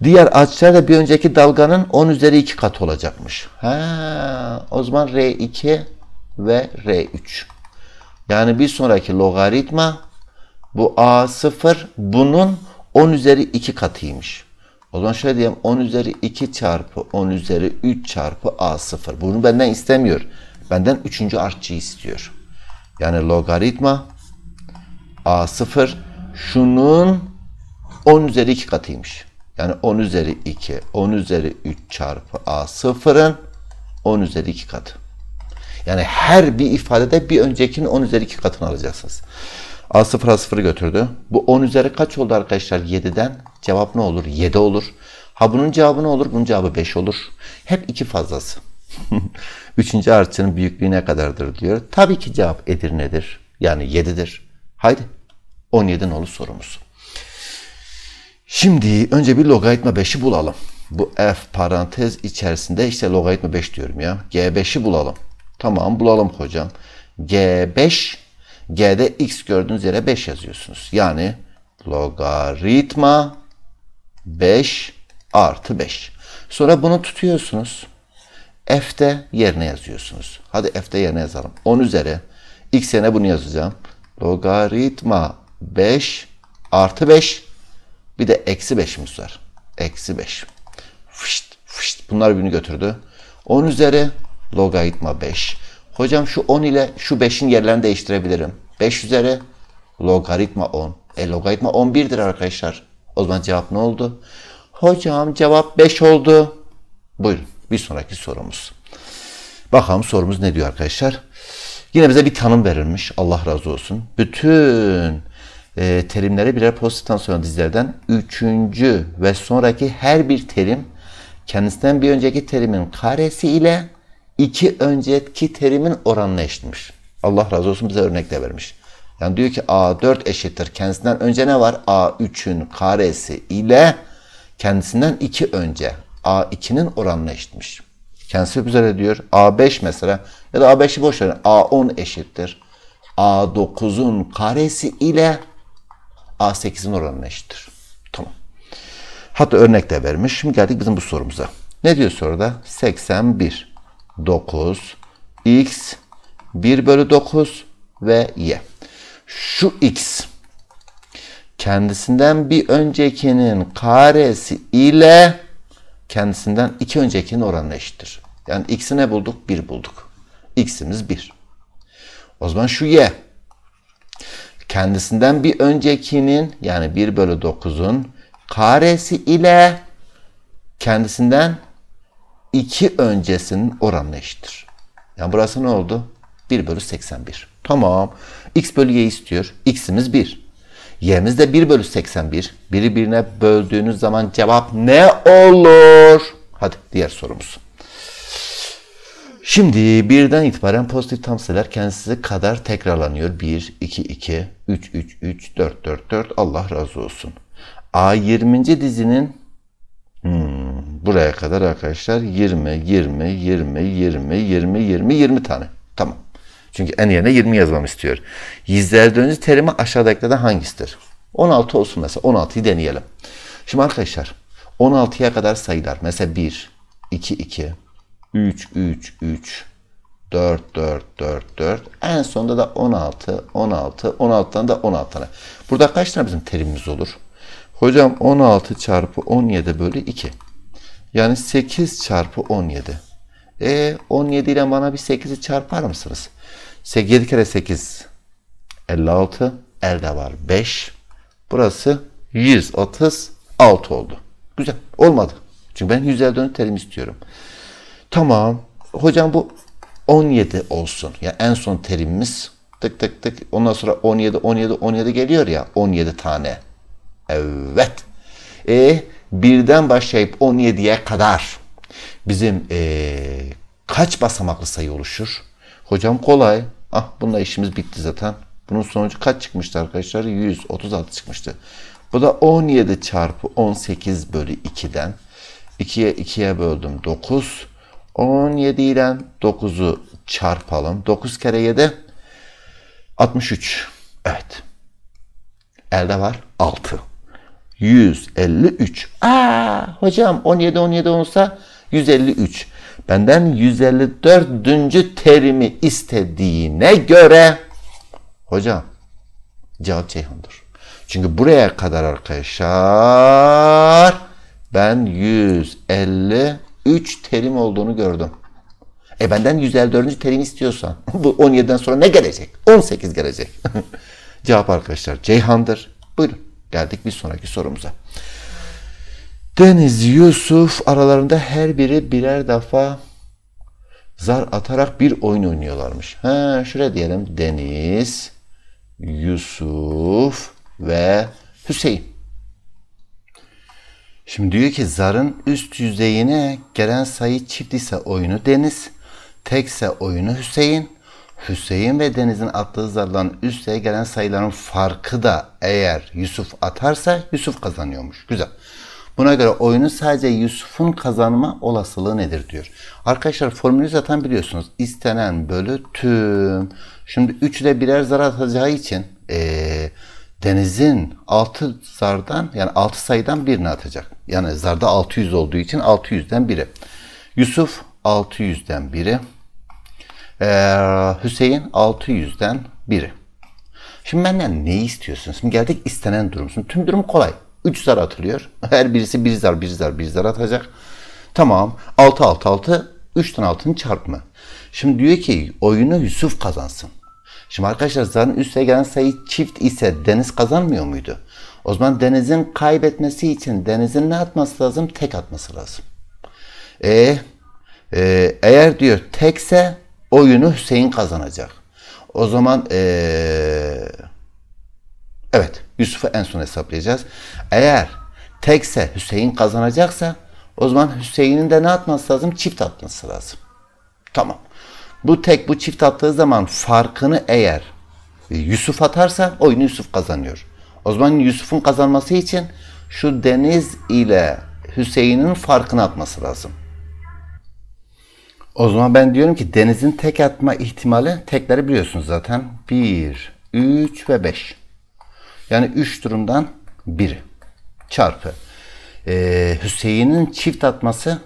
Diğer açılar da bir önceki dalganın 10 üzeri 2 katı olacakmış. Ha, o zaman R2 ve R3. Yani bir sonraki logaritma bu A0 bunun 10 üzeri 2 katıymış. O zaman şöyle diyeyim 10 üzeri 2 çarpı 10 üzeri 3 çarpı A0. Bunu benden istemiyor. Benden üçüncü artçı istiyor. Yani logaritma A0 şunun 10 üzeri 2 katıymış. Yani 10 üzeri 2, 10 üzeri 3 çarpı A0'ın 10 üzeri 2 katı. Yani her bir ifadede bir öncekinin 10 üzeri 2 katını alacaksınız. A0 A0'ı götürdü. Bu 10 üzeri kaç oldu arkadaşlar? 7'den Cevap ne olur? 7 olur. Ha bunun cevabı ne olur? Bunun cevabı 5 olur. Hep 2 fazlası. (laughs) Üçüncü artçının büyüklüğü ne kadardır diyor. Tabii ki cevap Edirne'dir. Yani 7'dir. Haydi 17 nolu sorumuz. Şimdi önce bir logaritma 5'i bulalım. Bu f parantez içerisinde işte logaritma 5 diyorum ya. G5'i bulalım. Tamam bulalım hocam. G5 G'de x gördüğünüz yere 5 yazıyorsunuz. Yani logaritma 5 artı 5. Sonra bunu tutuyorsunuz. F'de yerine yazıyorsunuz. Hadi F'de yerine yazalım. 10 üzeri x'e bunu yazacağım. Logaritma 5 artı 5 bir de eksi 5'imiz var. Eksi 5. Fışt fışt bunlar birbirini götürdü. 10 üzeri logaritma 5. Hocam şu 10 ile şu 5'in yerlerini değiştirebilirim. 5 üzeri logaritma 10. E logaritma 11'dir arkadaşlar. O zaman cevap ne oldu? Hocam cevap 5 oldu. Buyurun bir sonraki sorumuz. Bakalım sorumuz ne diyor arkadaşlar? Yine bize bir tanım verilmiş. Allah razı olsun. Bütün e, terimlere birer pozitiften sonra dizilerden üçüncü ve sonraki her bir terim kendisinden bir önceki terimin karesi ile iki önceki terimin oranına eşitmiş. Allah razı olsun bize örnek de vermiş. Yani diyor ki A4 eşittir. Kendisinden önce ne var? A3'ün karesi ile kendisinden 2 önce. A2'nin oranına eşitmiş. Kendisi üzere diyor. A5 mesela ya da A5'i boş verin. A10 eşittir. A9'un karesi ile A8'in oranına eşittir. Tamam. Hatta örnek de vermiş. Şimdi geldik bizim bu sorumuza. Ne diyor soruda? 81, 9, x, 1 bölü 9 ve y şu x kendisinden bir öncekinin karesi ile kendisinden iki öncekinin oranına eşittir. Yani x'i ne bulduk? 1 bulduk. x'imiz 1. O zaman şu y kendisinden bir öncekinin yani 1 bölü 9'un karesi ile kendisinden 2 öncesinin oranına eşittir. Yani burası ne oldu? 1 bölü 81. Tamam. X bölü Y istiyor. X'imiz 1. Y'miz de 1 bölü 81. Biri birine böldüğünüz zaman cevap ne olur? Hadi diğer sorumuz. Şimdi birden itibaren pozitif tam sayılar kendisi kadar tekrarlanıyor. 1, 2, 2, 3, 3, 3, 4, 4, 4. Allah razı olsun. A20. dizinin hmm, buraya kadar arkadaşlar 20, 20, 20, 20, 20, 20, 20 tane. Tamam. Çünkü en yerine 20 yazmam istiyor. Yüzler dönücü terimi aşağıdakilerden hangisidir? 16 olsun mesela. 16'yı deneyelim. Şimdi arkadaşlar 16'ya kadar sayılar. Mesela 1, 2, 2, 3, 3, 3, 4, 4, 4, 4. En sonunda da 16, 16, 16'dan da 16 tane. Burada kaç tane bizim terimimiz olur? Hocam 16 çarpı 17 bölü 2. Yani 8 çarpı 17. E 17 ile bana bir 8'i çarpar mısınız? 7 kere 8 56. Elde var 5. Burası 136 oldu. Güzel. Olmadı. Çünkü ben 100'e dönüp terim istiyorum. Tamam. Hocam bu 17 olsun. Ya yani en son terimimiz tık tık tık. Ondan sonra 17 17 17 geliyor ya 17 tane. Evet. E birden başlayıp 17'ye kadar bizim e, kaç basamaklı sayı oluşur? Hocam kolay. Ah bununla işimiz bitti zaten. Bunun sonucu kaç çıkmıştı arkadaşlar? 136 çıkmıştı. Bu da 17 çarpı 18 bölü 2'den 2'ye 2'ye böldüm 9. 17 ile 9'u çarpalım. 9 kere 7 63. Evet. Elde var 6. 153. Aa hocam 17 17 olsa 153. Benden 154. terimi istediğine göre hocam cevap Ceyhan'dır. Çünkü buraya kadar arkadaşlar ben 153 terim olduğunu gördüm. E benden 154. terim istiyorsan (laughs) bu 17'den sonra ne gelecek? 18 gelecek. (laughs) Cevap arkadaşlar Ceyhan'dır. Buyurun geldik bir sonraki sorumuza. Deniz, Yusuf aralarında her biri birer defa zar atarak bir oyun oynuyorlarmış. Ha, şöyle diyelim Deniz, Yusuf ve Hüseyin. Şimdi diyor ki zarın üst yüzeyine gelen sayı çift ise oyunu Deniz, tekse oyunu Hüseyin. Hüseyin ve Deniz'in attığı zarların üst yüzeye gelen sayıların farkı da eğer Yusuf atarsa Yusuf kazanıyormuş. Güzel. Buna göre oyunu sadece Yusuf'un kazanma olasılığı nedir diyor. Arkadaşlar formülü zaten biliyorsunuz. İstenen bölü tüm. Şimdi 3 ile birer zar atacağı için ee, denizin 6 zardan yani 6 sayıdan birini atacak. Yani zarda 600 olduğu için 600'den biri. Yusuf 600'den biri. Ee, Hüseyin 600'den biri. Şimdi benden neyi istiyorsunuz? Şimdi geldik istenen durumsun. tüm durum kolay. 3 zar atılıyor. (laughs) Her birisi bir zar, bir zar, bir zar atacak. Tamam. 6 6 6 3 tane altını çarpma. Şimdi diyor ki oyunu Yusuf kazansın. Şimdi arkadaşlar zarın üstüne gelen sayı çift ise Deniz kazanmıyor muydu? O zaman Deniz'in kaybetmesi için Deniz'in ne atması lazım? Tek atması lazım. E, e eğer diyor tekse oyunu Hüseyin kazanacak. O zaman e, evet Yusuf'u en son hesaplayacağız. Eğer tekse Hüseyin kazanacaksa o zaman Hüseyin'in de ne atması lazım? Çift atması lazım. Tamam. Bu tek bu çift attığı zaman farkını eğer Yusuf atarsa oyunu Yusuf kazanıyor. O zaman Yusuf'un kazanması için şu Deniz ile Hüseyin'in farkını atması lazım. O zaman ben diyorum ki Deniz'in tek atma ihtimali tekleri biliyorsunuz zaten. 1, 3 ve 5. Yani üç durumdan biri çarpı e, Hüseyin'in çift atması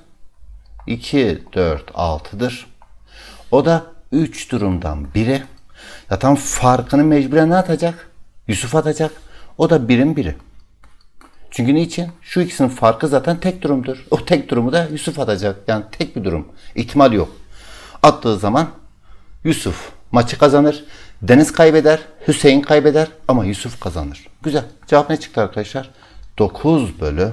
2, 4, 6'dır. O da 3 durumdan 1'e. Zaten farkını mecburen ne atacak? Yusuf atacak. O da 1'in 1'i. Çünkü niçin? Şu ikisinin farkı zaten tek durumdur. O tek durumu da Yusuf atacak. Yani tek bir durum. İhtimal yok. Attığı zaman Yusuf maçı kazanır. Deniz kaybeder, Hüseyin kaybeder ama Yusuf kazanır. Güzel. Cevap ne çıktı arkadaşlar? 9 bölü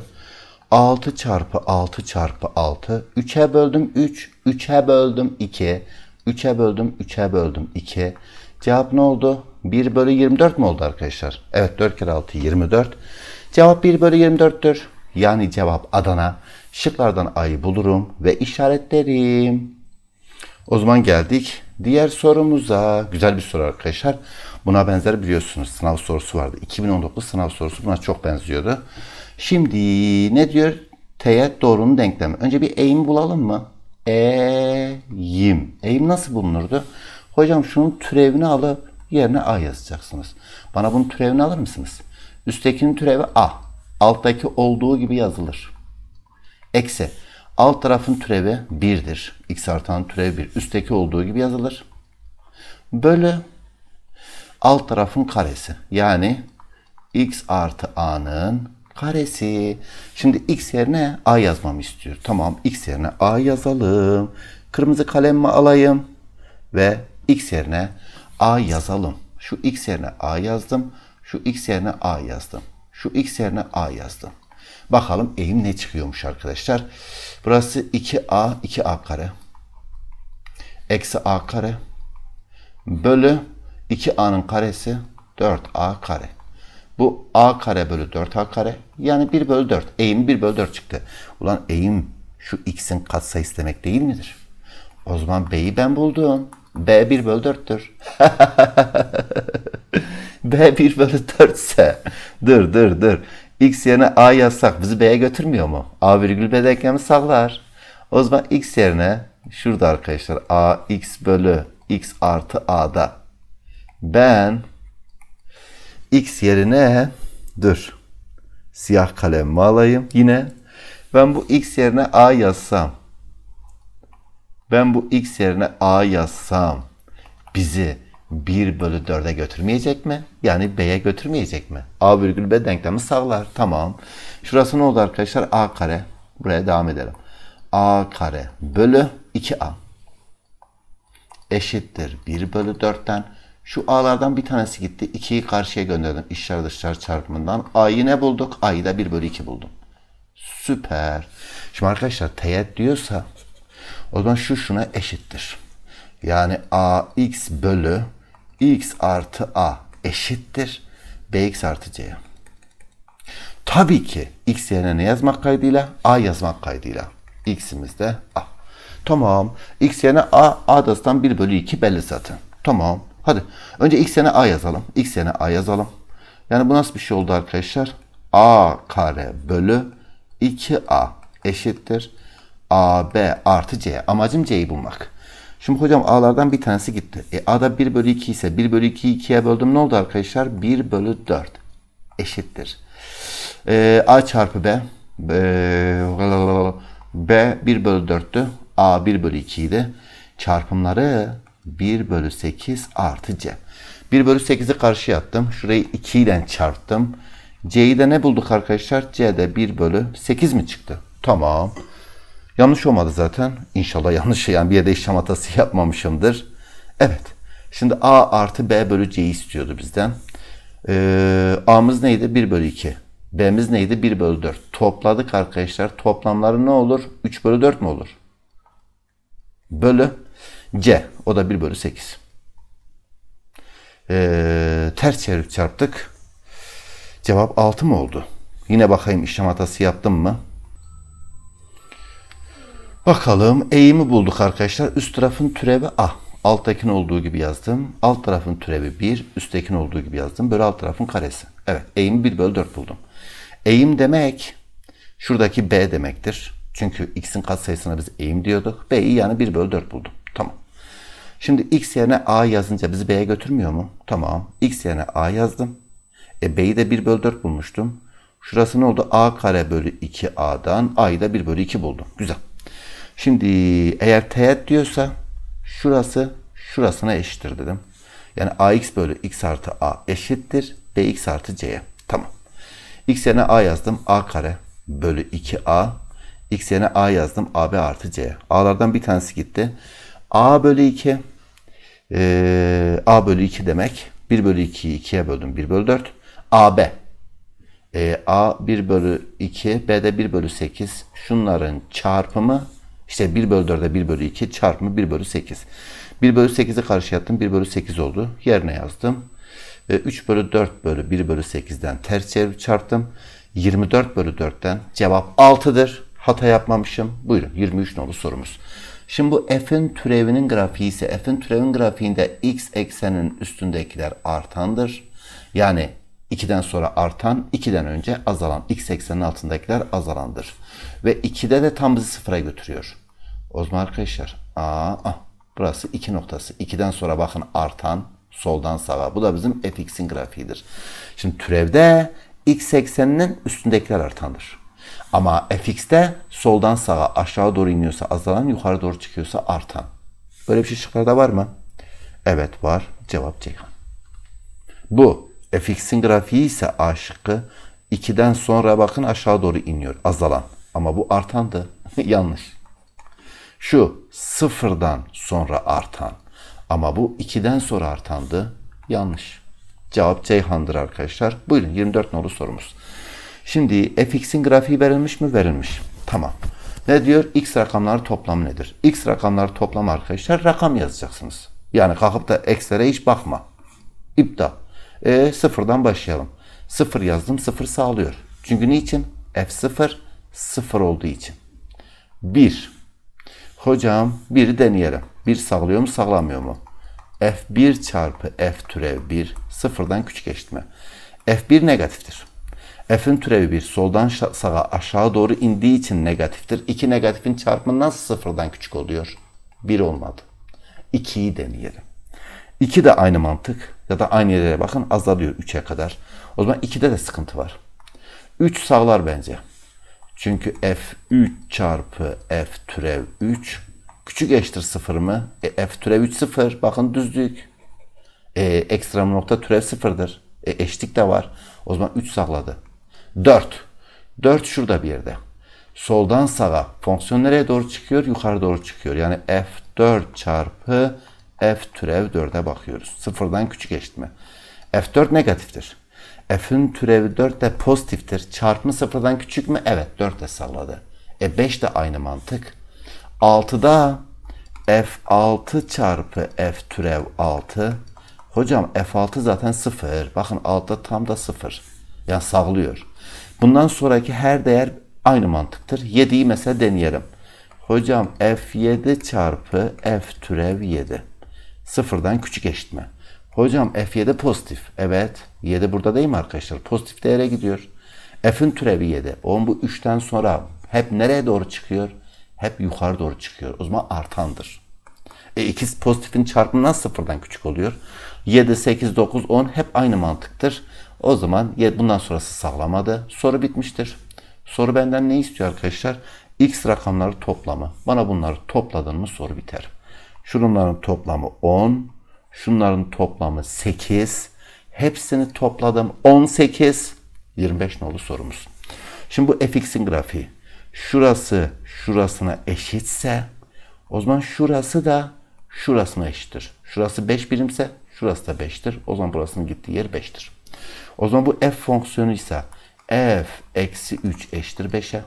6 çarpı 6 çarpı 6. 3'e böldüm 3, 3'e böldüm 2, 3'e böldüm 3'e böldüm 2. Cevap ne oldu? 1 bölü 24 mi oldu arkadaşlar? Evet 4 kere 6 24. Cevap 1 bölü 24'tür. Yani cevap Adana. Şıklardan A'yı bulurum ve işaretlerim. O zaman geldik diğer sorumuza. Güzel bir soru arkadaşlar. Buna benzer biliyorsunuz sınav sorusu vardı. 2019 sınav sorusu buna çok benziyordu. Şimdi ne diyor? T'ye doğrunun denklemi. Önce bir eğim bulalım mı? Eğim. Eğim nasıl bulunurdu? Hocam şunun türevini alıp yerine A yazacaksınız. Bana bunun türevini alır mısınız? Üsttekinin türevi A. Alttaki olduğu gibi yazılır. Eksi. Alt tarafın türevi 1'dir. X artan türevi 1. Üstteki olduğu gibi yazılır. Bölü alt tarafın karesi. Yani x artı a'nın karesi. Şimdi x yerine a yazmamı istiyor. Tamam x yerine a yazalım. Kırmızı kalemimi alayım ve x yerine a yazalım. Şu x yerine a yazdım. Şu x yerine a yazdım. Şu x yerine a yazdım. Bakalım eğim ne çıkıyormuş arkadaşlar. Burası 2a 2a kare. Eksi a kare. Bölü 2a'nın karesi 4a kare. Bu a kare bölü 4a kare. Yani 1 bölü 4. Eğim 1 bölü 4 çıktı. Ulan eğim şu x'in katsayısı demek değil midir? O zaman b'yi ben buldum. b 1 bölü 4'tür. (laughs) b 1 bölü 4 ise dur dur dur. X yerine A yazsak bizi B'ye götürmüyor mu? A virgül B denklemi sağlar. O zaman X yerine şurada arkadaşlar A X bölü X artı A'da ben X yerine dur siyah kalemimi alayım. Yine ben bu X yerine A yazsam ben bu X yerine A yazsam bizi 1 bölü 4'e götürmeyecek mi? Yani B'ye götürmeyecek mi? A virgül B denklemi sağlar. Tamam. Şurası ne oldu arkadaşlar? A kare. Buraya devam edelim. A kare bölü 2A eşittir 1 bölü 4'ten. Şu A'lardan bir tanesi gitti. 2'yi karşıya gönderdim. İşler dışlar çarpımından. A'yı ne bulduk? A'yı da 1 bölü 2 buldum. Süper. Şimdi arkadaşlar teğet diyorsa o zaman şu şuna eşittir. Yani AX bölü x artı a eşittir bx artı c'ye. Tabii ki x yerine ne yazmak kaydıyla? a yazmak kaydıyla. x'imiz de a. Tamam. x yerine a, a dastan 1 bölü 2 belli zaten. Tamam. Hadi önce x yerine a yazalım. x yerine a yazalım. Yani bu nasıl bir şey oldu arkadaşlar? a kare bölü 2a eşittir. ab artı c. Amacım c'yi bulmak. Şimdi hocam a'lardan bir tanesi gitti. E, a'da 1 bölü 2 ise 1 bölü 2'yi 2'ye böldüm ne oldu arkadaşlar? 1 bölü 4 eşittir. E, a çarpı b. B, b 1 bölü 4'tü. A 1 bölü 2 idi. Çarpımları 1 bölü 8 artı C. 1 bölü 8'i karşıya attım. Şurayı 2 ile çarptım. C'yi de ne bulduk arkadaşlar? C'de 1 bölü 8 mi çıktı? Tamam. Yanlış olmadı zaten. İnşallah yanlış şey. yani bir yerde işlem hatası (laughs) yapmamışımdır. Evet. Şimdi A artı B bölü c istiyordu bizden. Ee, A'mız neydi? 1 bölü 2. B'miz neydi? 1 bölü 4. Topladık arkadaşlar. Toplamları ne olur? 3 bölü 4 mü olur? Bölü C. O da 1 bölü 8. Ee, ters çevirip çarptık. Cevap 6 mı oldu? Yine bakayım işlem hatası yaptım mı? Bakalım eğimi bulduk arkadaşlar. Üst tarafın türevi A. Alttakinin olduğu gibi yazdım. Alt tarafın türevi 1. Üsttekin olduğu gibi yazdım. Böyle alt tarafın karesi. Evet eğimi 1 bölü 4 buldum. Eğim demek şuradaki B demektir. Çünkü x'in katsayısına biz eğim diyorduk. B'yi yani 1 bölü 4 buldum. Tamam. Şimdi x yerine a yazınca bizi b'ye götürmüyor mu? Tamam. x yerine a yazdım. E b'yi de 1 bölü 4 bulmuştum. Şurası ne oldu? a kare bölü 2a'dan a'yı da 1 bölü 2 buldum. Güzel. Şimdi eğer teğet diyorsa şurası şurasına eşittir dedim. Yani ax bölü x artı a eşittir bx artı c'ye. Tamam. x yerine a yazdım. a kare bölü 2a. x yerine a yazdım. ab artı c. a'lardan bir tanesi gitti. a bölü 2 ee, a bölü 2 demek. 1 bölü 2'yi 2'ye böldüm. 1 bölü 4. ab e, a 1 bölü 2 b de 1 bölü 8 şunların çarpımı işte 1 bölü 4'e 1 bölü 2 çarpımı 1 bölü 8. 1 bölü 8'i karşıya attım. 1 bölü 8 oldu. Yerine yazdım. 3 bölü 4 bölü 1 bölü 8'den ters çevirip çarptım. 24 bölü 4'ten cevap 6'dır. Hata yapmamışım. Buyurun 23 nolu sorumuz. Şimdi bu f'in türevinin grafiği ise f'in türevinin grafiğinde x ekseninin üstündekiler artandır. Yani 2'den sonra artan, 2'den önce azalan, x eksenin altındakiler azalandır. Ve 2'de de tam bizi sıfıra götürüyor. O zaman arkadaşlar aa, ah, burası 2 noktası. 2'den sonra bakın artan soldan sağa. Bu da bizim fx'in grafiğidir. Şimdi türevde x ekseninin üstündekiler artandır. Ama fx'te soldan sağa aşağı doğru iniyorsa azalan yukarı doğru çıkıyorsa artan. Böyle bir şey şıklarda var mı? Evet var. Cevap Ceyhan. Bu fx'in grafiği ise a şıkkı. 2'den sonra bakın aşağı doğru iniyor azalan. Ama bu artan da (laughs) yanlış. Şu sıfırdan sonra artan ama bu ikiden sonra artandı. Yanlış. Cevap Ceyhan'dır arkadaşlar. Buyurun 24 nolu sorumuz. Şimdi fx'in grafiği verilmiş mi? Verilmiş. Tamam. Ne diyor? X rakamları toplamı nedir? X rakamları toplamı arkadaşlar rakam yazacaksınız. Yani kalkıp da x'lere hiç bakma. İptal. E, sıfırdan başlayalım. Sıfır yazdım. Sıfır sağlıyor. Çünkü niçin? f sıfır sıfır olduğu için. Bir, hocam biri deneyelim. Bir sağlıyor mu sağlamıyor mu? F1 çarpı F türev 1 sıfırdan küçük eşitme. F1 negatiftir. F'in türevi 1 soldan sağa aşağı doğru indiği için negatiftir. 2 negatifin çarpımı nasıl sıfırdan küçük oluyor? 1 olmadı. 2'yi deneyelim. 2 de aynı mantık ya da aynı yerlere bakın azalıyor 3'e kadar. O zaman 2'de de sıkıntı var. 3 sağlar bence. Çünkü f3 çarpı f türev 3 küçük eşittir 0 mı? E, f türev 3 0. Bakın düzlük. E, ekstrem nokta türev 0'dır. E, eşitlik de var. O zaman 3 sağladı. 4. 4 şurada bir yerde. Soldan sağa fonksiyon nereye doğru çıkıyor? Yukarı doğru çıkıyor. Yani f4 çarpı f türev 4'e bakıyoruz. Sıfırdan küçük eşit mi? f4 negatiftir f'ün türevi 4 de pozitiftir. Çarpma sıfırdan küçük mü? Evet 4 de salladı. E 5 de aynı mantık. 6'da f6 çarpı f türev 6. Hocam f6 zaten 0. Bakın 6'da tam da 0. Yani sallıyor. Bundan sonraki her değer aynı mantıktır. 7'yi mesela deneyelim. Hocam f7 çarpı f türev 7. Sıfırdan küçük eşitme. Hocam F7 pozitif. Evet. 7 burada değil mi arkadaşlar? Pozitif değere gidiyor. F'in türevi 7. 10 bu 3'ten sonra hep nereye doğru çıkıyor? Hep yukarı doğru çıkıyor. O zaman artandır. E ikisi pozitifin çarpımı nasıl sıfırdan küçük oluyor? 7, 8, 9, 10 hep aynı mantıktır. O zaman 7 bundan sonrası sağlamadı. Soru bitmiştir. Soru benden ne istiyor arkadaşlar? X rakamları toplamı. Bana bunları topladın mı soru biter. Şunların toplamı 10, Şunların toplamı 8. Hepsini topladım 18. 25 nolu sorumuz. Şimdi bu fx'in grafiği. Şurası şurasına eşitse o zaman şurası da şurasına eşittir. Şurası 5 birimse şurası da 5'tir. O zaman burasının gittiği yer 5'tir. O zaman bu f fonksiyonu ise f eksi 3 eşittir 5'e.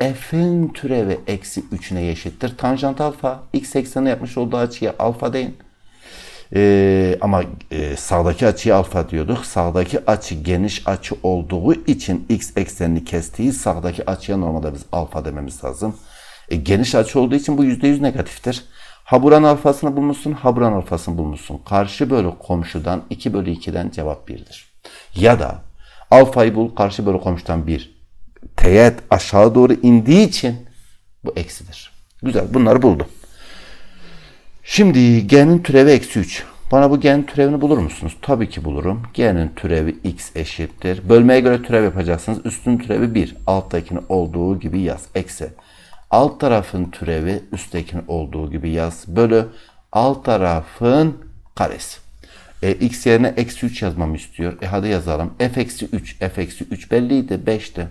E, f'in türevi eksi 3'üne eşittir. Tanjant alfa x eksenine yapmış olduğu açıya alfa deyin. Ee, ama e, sağdaki açıyı alfa diyorduk. Sağdaki açı geniş açı olduğu için x eksenini kestiği sağdaki açıya normalde biz alfa dememiz lazım. E, geniş açı olduğu için bu %100 negatiftir. Ha buranın alfasını bulmuşsun, ha buranın alfasını bulmuşsun. Karşı bölü komşudan 2 bölü 2'den cevap 1'dir. Ya da alfayı bul, karşı bölü komşudan 1. Teğet aşağı doğru indiği için bu eksidir. Güzel bunları buldum. Şimdi g'nin türevi eksi 3. Bana bu g'nin türevini bulur musunuz? Tabii ki bulurum. G'nin türevi x eşittir. Bölmeye göre türev yapacaksınız. Üstün türevi 1. Alttakini olduğu gibi yaz. Eksi. Alt tarafın türevi üsttekini olduğu gibi yaz. Bölü alt tarafın karesi. E, x yerine eksi 3 yazmamı istiyor. E hadi yazalım. f eksi 3. f eksi 3 belliydi. 5'ti.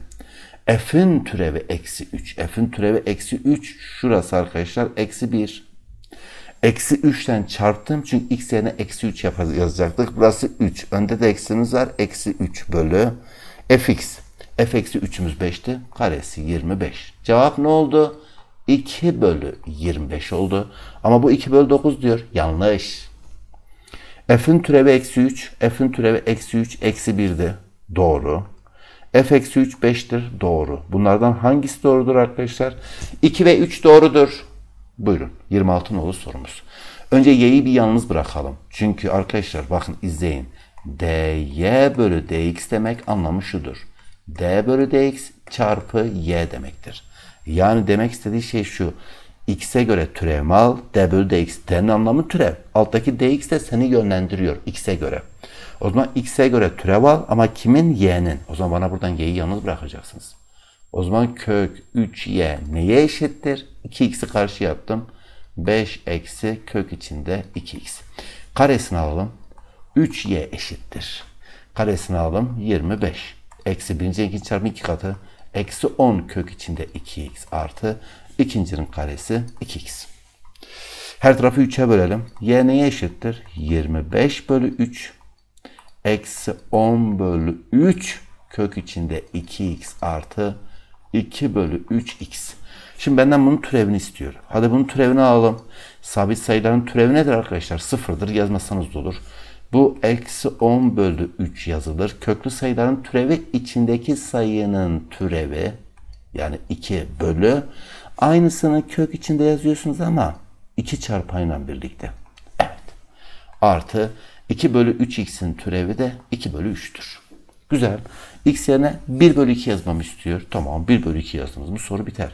f'in türevi eksi 3. f'in türevi eksi 3. Şurası arkadaşlar eksi 1. Eksi 3'ten çarptım çünkü x yerine eksi 3 yazacaktık. Burası 3. Önde de eksimiz var. Eksi 3 bölü fx. f eksi 3'ümüz 5'ti. Karesi 25. Cevap ne oldu? 2 bölü 25 oldu. Ama bu 2 bölü 9 diyor. Yanlış. F'in türevi eksi 3. F'in türevi eksi 3 eksi 1'di. Doğru. F eksi 3 5'tir. Doğru. Bunlardan hangisi doğrudur arkadaşlar? 2 ve 3 doğrudur. Buyurun 26 nolu sorumuz. Önce y'yi bir yalnız bırakalım. Çünkü arkadaşlar bakın izleyin. dy bölü dx demek anlamı şudur. d bölü dx çarpı y demektir. Yani demek istediği şey şu. x'e göre türev al. d bölü dx. d'nin anlamı türev. Alttaki dx de seni yönlendiriyor x'e göre. O zaman x'e göre türev al ama kimin y'nin? O zaman bana buradan y'yi yalnız bırakacaksınız. O zaman kök 3y neye eşittir? 2x'i karşı yaptım. 5 eksi kök içinde 2x. Karesini alalım. 3y eşittir. Karesini alalım. 25. Eksi birinci ikinci çarpı 2 katı. Eksi 10 kök içinde 2x artı ikincinin karesi 2x. Her tarafı 3'e bölelim. Y neye eşittir? 25 bölü 3 eksi 10 bölü 3 kök içinde 2x artı 2 bölü 3x. Şimdi benden bunun türevini istiyorum. Hadi bunun türevini alalım. Sabit sayıların türevi nedir arkadaşlar? Sıfırdır. Yazmasanız da olur. Bu eksi 10 bölü 3 yazılır. Köklü sayıların türevi içindeki sayının türevi yani 2 bölü aynısını kök içinde yazıyorsunuz ama 2 çarpayla birlikte. Evet. Artı 2 bölü 3x'in türevi de 2 bölü 3'tür. Güzel. X yerine 1 bölü 2 yazmamı istiyor. Tamam 1 bölü 2 yazdınız mı soru biter.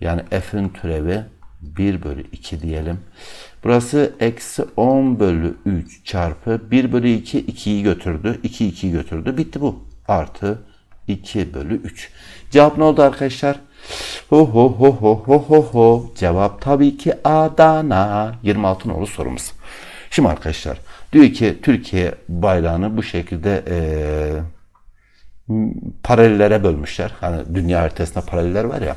Yani f'in türevi 1 bölü 2 diyelim. Burası eksi 10 bölü 3 çarpı 1 bölü 2 2'yi götürdü. 2 2'yi götürdü. Bitti bu. Artı 2 bölü 3. Cevap ne oldu arkadaşlar? Ho ho ho ho ho ho ho. Cevap tabii ki Adana. 26 nolu sorumuz. Şimdi arkadaşlar diyor ki Türkiye bayrağını bu şekilde eee paralellere bölmüşler. Hani dünya haritasında paraleller var ya.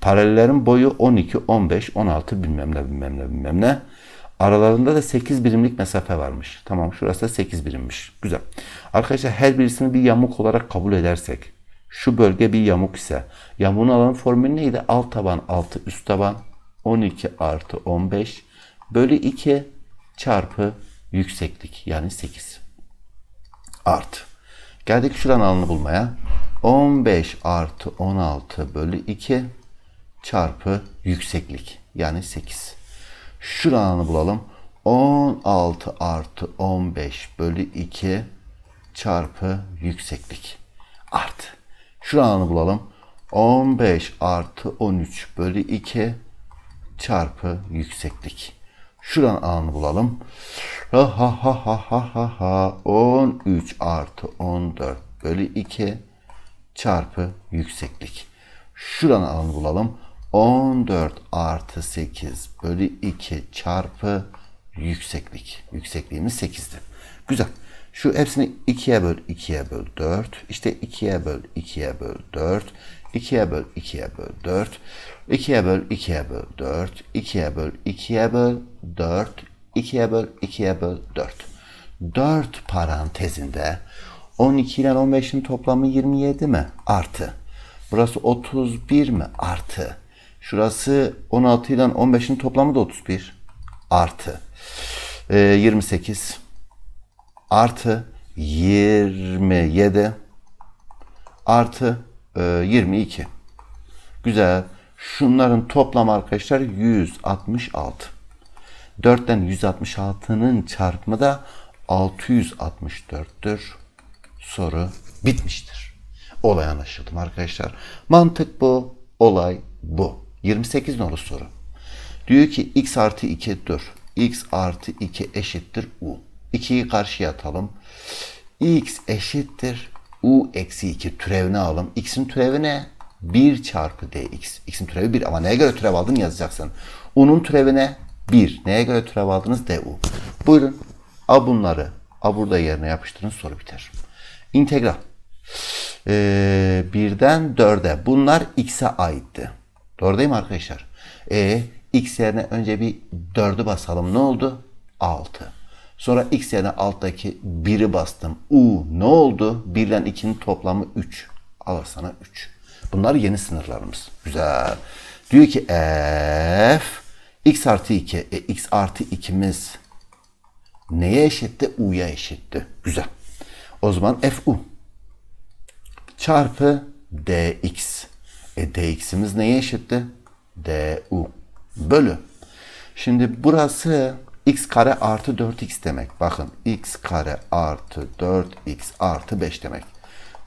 Paralellerin boyu 12, 15, 16 bilmem ne bilmem ne bilmem ne. Aralarında da 8 birimlik mesafe varmış. Tamam şurası da 8 birimmiş. Güzel. Arkadaşlar her birisini bir yamuk olarak kabul edersek. Şu bölge bir yamuk ise. Yamuğun alanın formülü neydi? Alt taban 6, üst taban 12 artı 15 bölü 2 çarpı yükseklik yani 8 artı. Geldik şuranın alanını bulmaya. 15 artı 16 bölü 2 çarpı yükseklik yani 8. Şuranın alanını bulalım. 16 artı 15 bölü 2 çarpı yükseklik artı. Şuranın alanını bulalım. 15 artı 13 bölü 2 çarpı yükseklik. Şuradan anı bulalım. Ha ha ha ha ha ha ha 13 artı 14 bölü 2 çarpı yükseklik. Şuradan alanı bulalım. 14 artı 8 bölü 2 çarpı yükseklik. Yüksekliğimiz 8'di. Güzel. Şu hepsini 2'ye böl 2'ye böl 4. İşte 2'ye böl 2'ye böl 4. 2'ye böl 2'ye böl 4. 2'ye böl 2'ye böl 4, 2'ye böl 2'ye böl 4, 2'ye böl 2'ye böl 4. 4 parantezinde 12 ile 15'in toplamı 27 mi? Artı. Burası 31 mi? Artı. Şurası 16 ile 15'in toplamı da 31. Ee, Artı. E, 28. Artı 27. Artı e, 22. Güzel. Şunların toplam arkadaşlar 166. 4'ten 166'nın çarpımı da 664'tür. Soru bitmiştir. Olay anlaşıldı mı arkadaşlar? Mantık bu, olay bu. 28 nolu soru. Diyor ki x artı 2 dur. x artı 2 eşittir u. 2'yi karşıya atalım. x eşittir u eksi 2 türevini alalım. x'in türevi ne? 1 çarpı dx. X'in türevi 1 ama neye göre türev aldın yazacaksın. U'nun türevine 1. Neye göre türev aldınız? du. Buyurun. A bunları A burada yerine yapıştırın soru biter. İntegral. Ee, birden dörde. Bunlar x'e aitti. Doğru değil mi arkadaşlar? E, x yerine önce bir 4'ü basalım. Ne oldu? 6. Sonra x yerine alttaki 1'i bastım. U ne oldu? 1 ile 2'nin toplamı 3. Alır sana 3. Bunlar yeni sınırlarımız. Güzel. Diyor ki f x artı 2. E, x artı 2'miz neye eşitti? U'ya eşitti. Güzel. O zaman f u çarpı dx. E dx'imiz neye eşitti? du bölü. Şimdi burası x kare artı 4x demek. Bakın x kare artı 4x artı 5 demek.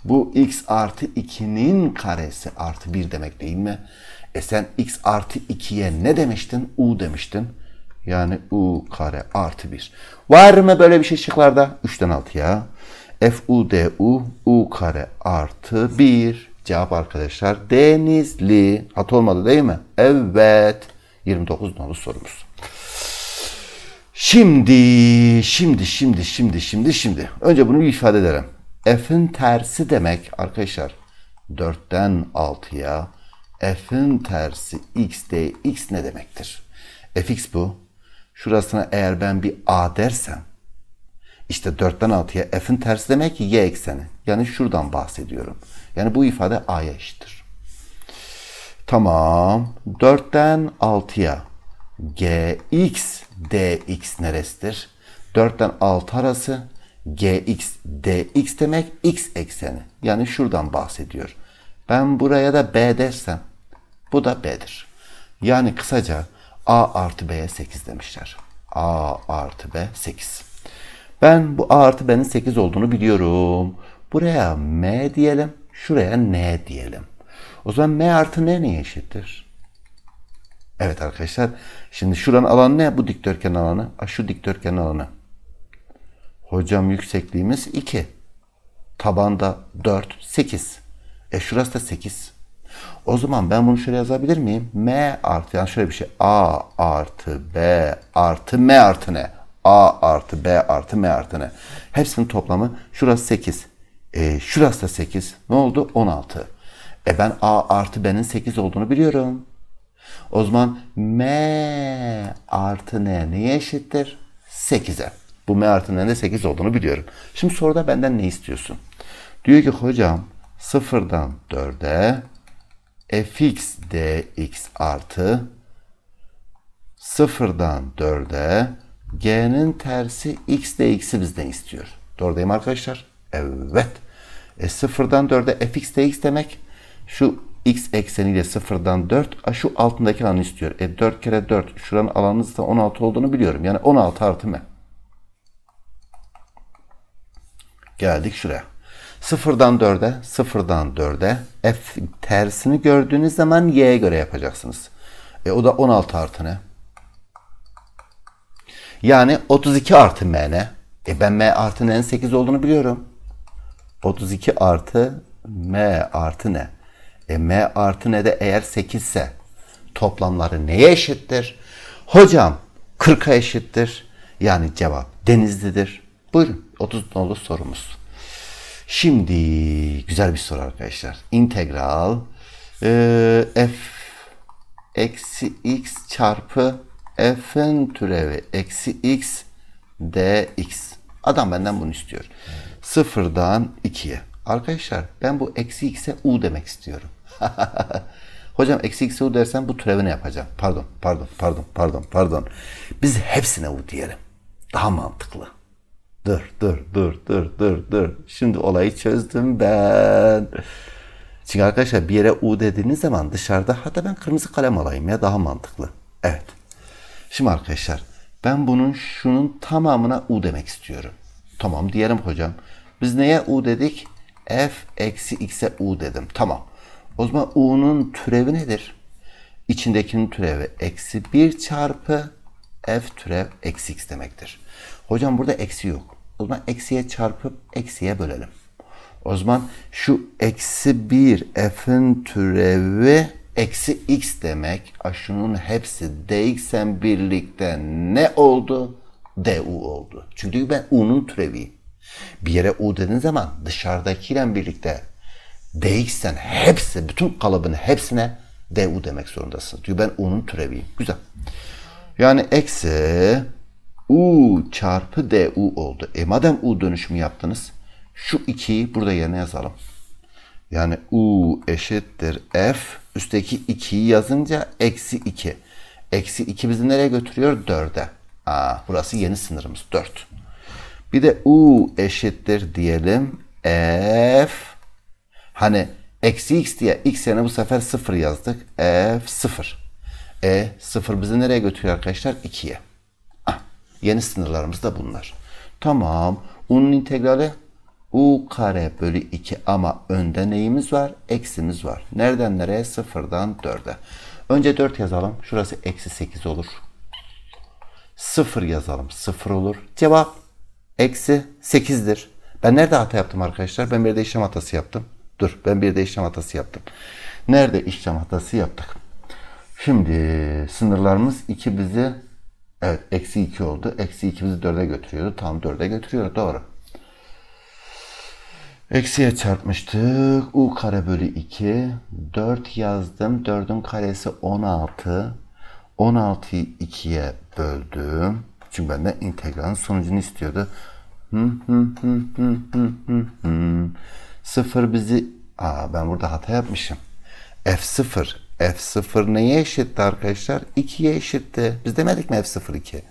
Bu x artı 2'nin karesi artı 1 demek değil mi? E sen x artı 2'ye ne demiştin? U demiştin. Yani u kare artı 1. Var mı böyle bir şey şıklarda? 3'ten 6'ya. F u d u u kare artı 1. Cevap arkadaşlar denizli. Hat olmadı değil mi? Evet. 29 nolu sorumuz. Şimdi, şimdi, şimdi, şimdi, şimdi, şimdi. Önce bunu bir ifade edelim. F'in tersi demek arkadaşlar 4'ten 6'ya F'in tersi x x ne demektir? Fx bu. Şurasına eğer ben bir a dersem işte 4'ten 6'ya F'in tersi demek ki y ekseni. Yani şuradan bahsediyorum. Yani bu ifade a'ya eşittir. Tamam. 4'ten 6'ya gx dx neresidir? 4'ten 6 arası gx dx demek x ekseni. Yani şuradan bahsediyor. Ben buraya da b dersem bu da b'dir. Yani kısaca a artı b'ye 8 demişler. a artı b 8. Ben bu a artı b'nin 8 olduğunu biliyorum. Buraya m diyelim. Şuraya n diyelim. O zaman m artı n neye eşittir? Evet arkadaşlar. Şimdi şuranın alanı ne? Bu dikdörtgen alanı. Şu dikdörtgen alanı. Hocam yüksekliğimiz 2. Tabanda 4, 8. E şurası da 8. O zaman ben bunu şöyle yazabilir miyim? M artı yani şöyle bir şey. A artı B artı M artı ne? A artı B artı M artı ne? Hepsinin toplamı şurası 8. E, şurası da 8. Ne oldu? 16. E ben A artı B'nin 8 olduğunu biliyorum. O zaman M artı N neye eşittir? 8'e. Bu M artı N'nin de 8 olduğunu biliyorum. Şimdi soruda benden ne istiyorsun? Diyor ki hocam 0'dan 4'e fx dx artı 0'dan 4'e g'nin tersi x dx'i bizden istiyor. Doğrudayım arkadaşlar. Evet. E 0'dan 4'e fx dx demek şu x ekseniyle 0'dan 4 şu altındaki alanı istiyor. E 4 kere 4 şuranın alanınızda 16 olduğunu biliyorum. Yani 16 artı mı? Geldik şuraya. Sıfırdan dörde, sıfırdan dörde f tersini gördüğünüz zaman y'ye göre yapacaksınız. E o da 16 artı ne? Yani 32 artı m ne? E ben m artı n'nin 8 olduğunu biliyorum. 32 artı m artı ne? E m artı ne de eğer 8 ise toplamları neye eşittir? Hocam 40'a eşittir. Yani cevap denizlidir. Buyurun. 30 nolu sorumuz. Şimdi güzel bir soru arkadaşlar. İntegral e, f eksi x çarpı f'in türevi eksi x dx. Adam benden bunu istiyor. Evet. Sıfırdan ikiye. Arkadaşlar ben bu eksi x'e u demek istiyorum. (laughs) Hocam eksi x'e u dersen bu türevini yapacağım. Pardon, pardon, pardon, pardon, pardon. Biz hepsine u diyelim. Daha mantıklı. Dur, dur, dur, dur, dur, dur. Şimdi olayı çözdüm ben. Çünkü arkadaşlar bir yere U dediğiniz zaman dışarıda hatta ben kırmızı kalem alayım ya daha mantıklı. Evet. Şimdi arkadaşlar ben bunun şunun tamamına U demek istiyorum. Tamam diyelim hocam. Biz neye U dedik? F eksi X'e U dedim. Tamam. O zaman U'nun türevi nedir? İçindekinin türevi eksi 1 çarpı F türev eksi X demektir. Hocam burada eksi yok. O zaman eksiye çarpıp eksiye bölelim. O zaman şu eksi 1 f'in türevi eksi x demek. Şunun hepsi dx'en birlikte ne oldu? du oldu. Çünkü ben u'nun türeviyim. Bir yere u dediğin zaman dışarıdakiyle birlikte dx'en hepsi, bütün kalıbın hepsine du demek zorundasın. Çünkü ben u'nun türeviyim. Güzel. Yani eksi U çarpı DU oldu. E madem U dönüşümü yaptınız şu 2'yi burada yerine yazalım. Yani U eşittir F üstteki 2'yi yazınca eksi 2. Eksi 2 bizi nereye götürüyor? 4'e. Aa, burası yeni sınırımız 4. Bir de U eşittir diyelim F hani eksi x diye x yerine bu sefer 0 yazdık. F 0. E 0 bizi nereye götürüyor arkadaşlar? 2'ye. Yeni sınırlarımız da bunlar. Tamam. U'nun integrali u kare bölü 2 ama önde neyimiz var? Eksimiz var. Nereden nereye? Sıfırdan 4'e. Önce 4 yazalım. Şurası eksi 8 olur. 0 yazalım. 0 olur. Cevap eksi 8'dir. Ben nerede hata yaptım arkadaşlar? Ben bir de işlem hatası yaptım. Dur ben bir de işlem hatası yaptım. Nerede işlem hatası yaptık? Şimdi sınırlarımız 2 bizi Evet eksi 2 oldu. Eksi 2 bizi 4'e götürüyordu. Tam 4'e götürüyor. Doğru. Eksiye çarpmıştık. U kare bölü 2. 4 yazdım. 4'ün karesi 16. 16'yı 2'ye böldüm. Çünkü benden integralin sonucunu istiyordu. Sıfır bizi... Aa ben burada hata yapmışım. F0 F0 neye eşitti arkadaşlar? 2'ye eşitti. Biz demedik mi F0 2?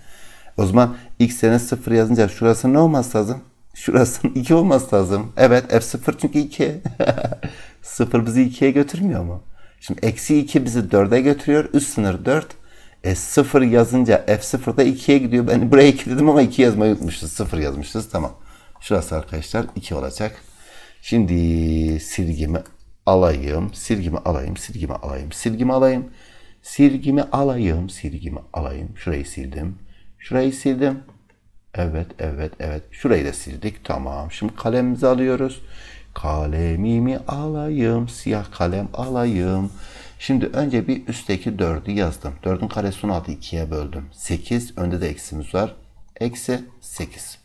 O zaman x'e 0 yazınca şurası ne olması lazım? Şurasının 2 (laughs) olması lazım. Evet F0 çünkü 2. 0 (laughs) bizi 2'ye götürmüyor mu? Şimdi eksi 2 bizi 4'e götürüyor. Üst sınır 4. E 0 yazınca F0 da 2'ye gidiyor. Ben buraya 2 dedim ama 2 yazmayı unutmuşuz. 0 yazmışız. Tamam. Şurası arkadaşlar 2 olacak. Şimdi silgimi alayım, silgimi alayım, silgimi alayım, silgimi alayım. Silgimi alayım, silgimi alayım. Şurayı sildim. Şurayı sildim. Evet, evet, evet. Şurayı da sildik. Tamam. Şimdi kalemimizi alıyoruz. Kalemimi alayım, siyah kalem alayım. Şimdi önce bir üstteki dördü yazdım. Dördün karesi 16 ikiye böldüm. Sekiz, önde de eksimiz var. Eksi sekiz.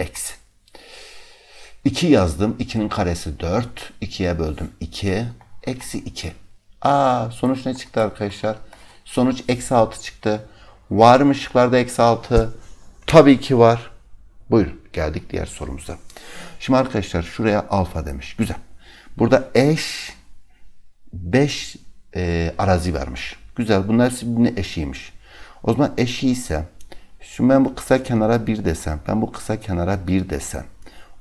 Eksi. 2 yazdım. 2'nin karesi 4. 2'ye böldüm 2. Eksi 2. Aa sonuç ne çıktı arkadaşlar? Sonuç eksi 6 çıktı. Var mı şıklarda eksi 6? Tabii ki var. Buyurun geldik diğer sorumuza. Şimdi arkadaşlar şuraya alfa demiş. Güzel. Burada eş 5 e, arazi vermiş. Güzel. Bunlar hepsi birbirine eşiymiş. O zaman eşi ise şimdi ben bu kısa kenara 1 desem, ben bu kısa kenara 1 desem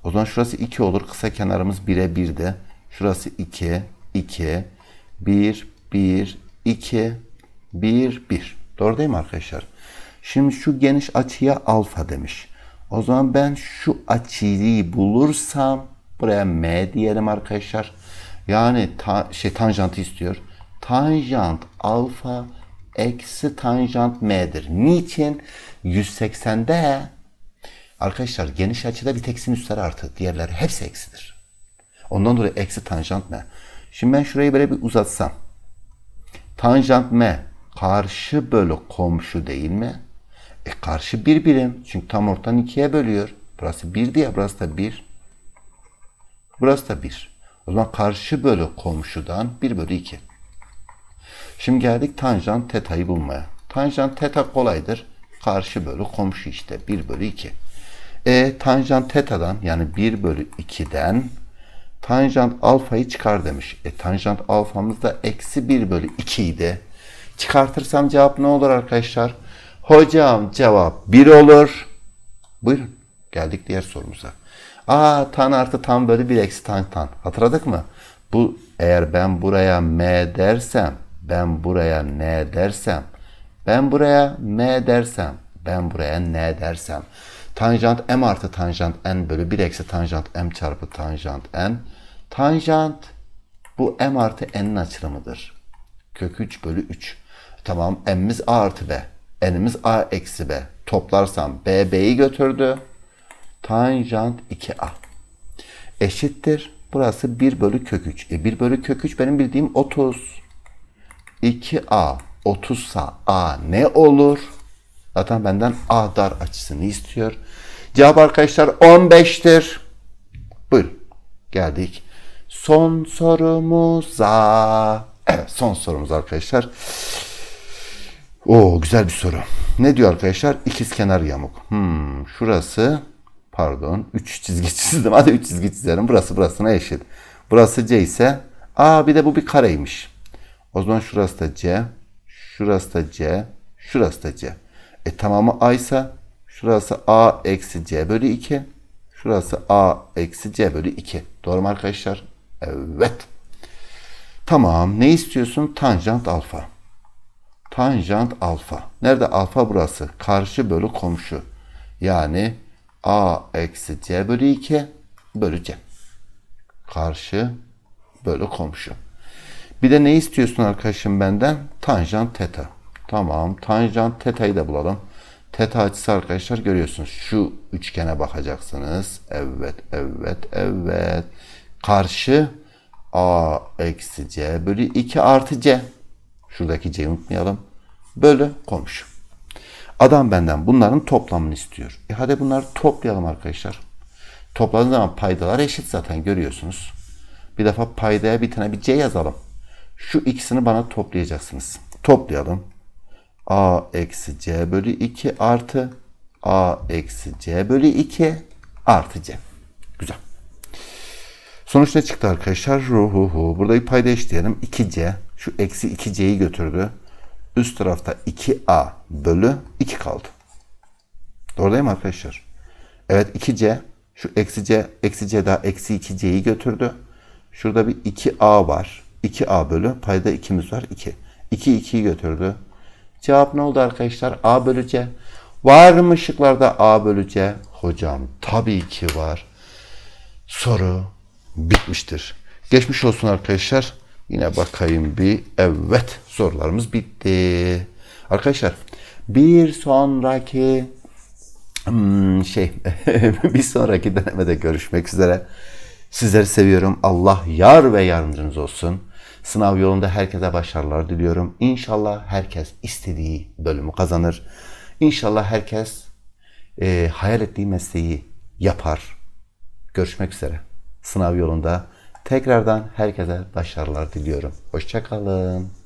o zaman şurası 2 olur. Kısa kenarımız 1'e 1'de. Şurası 2, 2, 1, 1, 2, 1, 1. Doğru değil mi arkadaşlar? Şimdi şu geniş açıya alfa demiş. O zaman ben şu açıyı bulursam buraya M diyelim arkadaşlar. Yani ta, şey tanjantı istiyor. Tanjant alfa eksi tanjant m'dir. Niçin? 180'de Arkadaşlar geniş açıda bir tek sinüsler artı. Diğerleri hepsi eksidir. Ondan dolayı eksi tanjant m. Şimdi ben şurayı böyle bir uzatsam. Tanjant m karşı bölü komşu değil mi? E karşı bir birim. Çünkü tam ortadan ikiye bölüyor. Burası bir diye burası da bir. Burası da bir. O zaman karşı bölü komşudan bir bölü iki. Şimdi geldik tanjant teta'yı bulmaya. Tanjant teta kolaydır. Karşı bölü komşu işte bir bölü iki. E tanjant teta'dan yani 1 bölü 2'den tanjant alfayı çıkar demiş. E tanjant alfamız da eksi 1 bölü 2 idi. Çıkartırsam cevap ne olur arkadaşlar? Hocam cevap 1 olur. Buyurun geldik diğer sorumuza. Aa tan artı tan bölü 1 eksi tan tan. Hatırladık mı? Bu eğer ben buraya m dersem, ben buraya n dersem, ben buraya m dersem, ben buraya n dersem. Tanjant m artı tanjant n bölü 1 eksi tanjant m çarpı tanjant n. Tanjant bu m artı n'in açılımıdır. Kök 3 bölü 3. Tamam m'imiz a artı b. n'imiz a eksi b. Toplarsam b b'yi götürdü. Tanjant 2a. Eşittir. Burası 1 bölü kök 3. E 1 bölü kök 3 benim bildiğim 30. 2a 30 sa a ne olur? Zaten benden a dar açısını istiyor. Cevap arkadaşlar 15'tir. Buyur Geldik. Son sorumuza. Evet son sorumuz arkadaşlar. O güzel bir soru. Ne diyor arkadaşlar? İkiz kenar yamuk. Hmm, şurası pardon 3 çizgi (laughs) çizdim. Hadi 3 çizgi çizelim. Burası burasına eşit. Burası C ise A bir de bu bir kareymiş. O zaman şurası da C. Şurası da C. Şurası da C. E tamamı A ise Şurası a eksi c bölü 2. Şurası a eksi c bölü 2. Doğru mu arkadaşlar? Evet. Tamam. Ne istiyorsun? Tanjant alfa. Tanjant alfa. Nerede alfa burası? Karşı bölü komşu. Yani a eksi c bölü 2 bölü c. Karşı bölü komşu. Bir de ne istiyorsun arkadaşım benden? Tanjant teta. Tamam. Tanjant teta'yı da bulalım. Teta açısı arkadaşlar görüyorsunuz. Şu üçgene bakacaksınız. Evet, evet, evet. Karşı A eksi C bölü 2 artı C. Şuradaki C'yi unutmayalım. böyle komşu. Adam benden bunların toplamını istiyor. E hadi bunları toplayalım arkadaşlar. Topladığınız zaman paydalar eşit zaten görüyorsunuz. Bir defa paydaya bir tane bir C yazalım. Şu ikisini bana toplayacaksınız. Toplayalım a eksi c bölü 2 artı a eksi c bölü 2 artı c. Güzel. Sonuç ne çıktı arkadaşlar? Ruhuhu. Burada payda eşleyelim. 2c. Şu eksi 2c'yi götürdü. Üst tarafta 2a bölü 2 kaldı. Doğru değil mi arkadaşlar? Evet 2c. Şu eksi c, eksi c daha eksi 2c'yi götürdü. Şurada bir 2a var. 2a bölü payda 2'miz var 2. 2 2'yi götürdü. Cevap ne oldu arkadaşlar? A bölü C. Var mı ışıklarda A bölü C? Hocam tabii ki var. Soru bitmiştir. Geçmiş olsun arkadaşlar. Yine bakayım bir. Evet sorularımız bitti. Arkadaşlar bir sonraki hmm, şey (laughs) bir sonraki denemede görüşmek üzere. Sizleri seviyorum. Allah yar ve yardımcınız olsun. Sınav yolunda herkese başarılar diliyorum. İnşallah herkes istediği bölümü kazanır. İnşallah herkes e, hayal ettiği mesleği yapar. Görüşmek üzere. Sınav yolunda tekrardan herkese başarılar diliyorum. Hoşçakalın.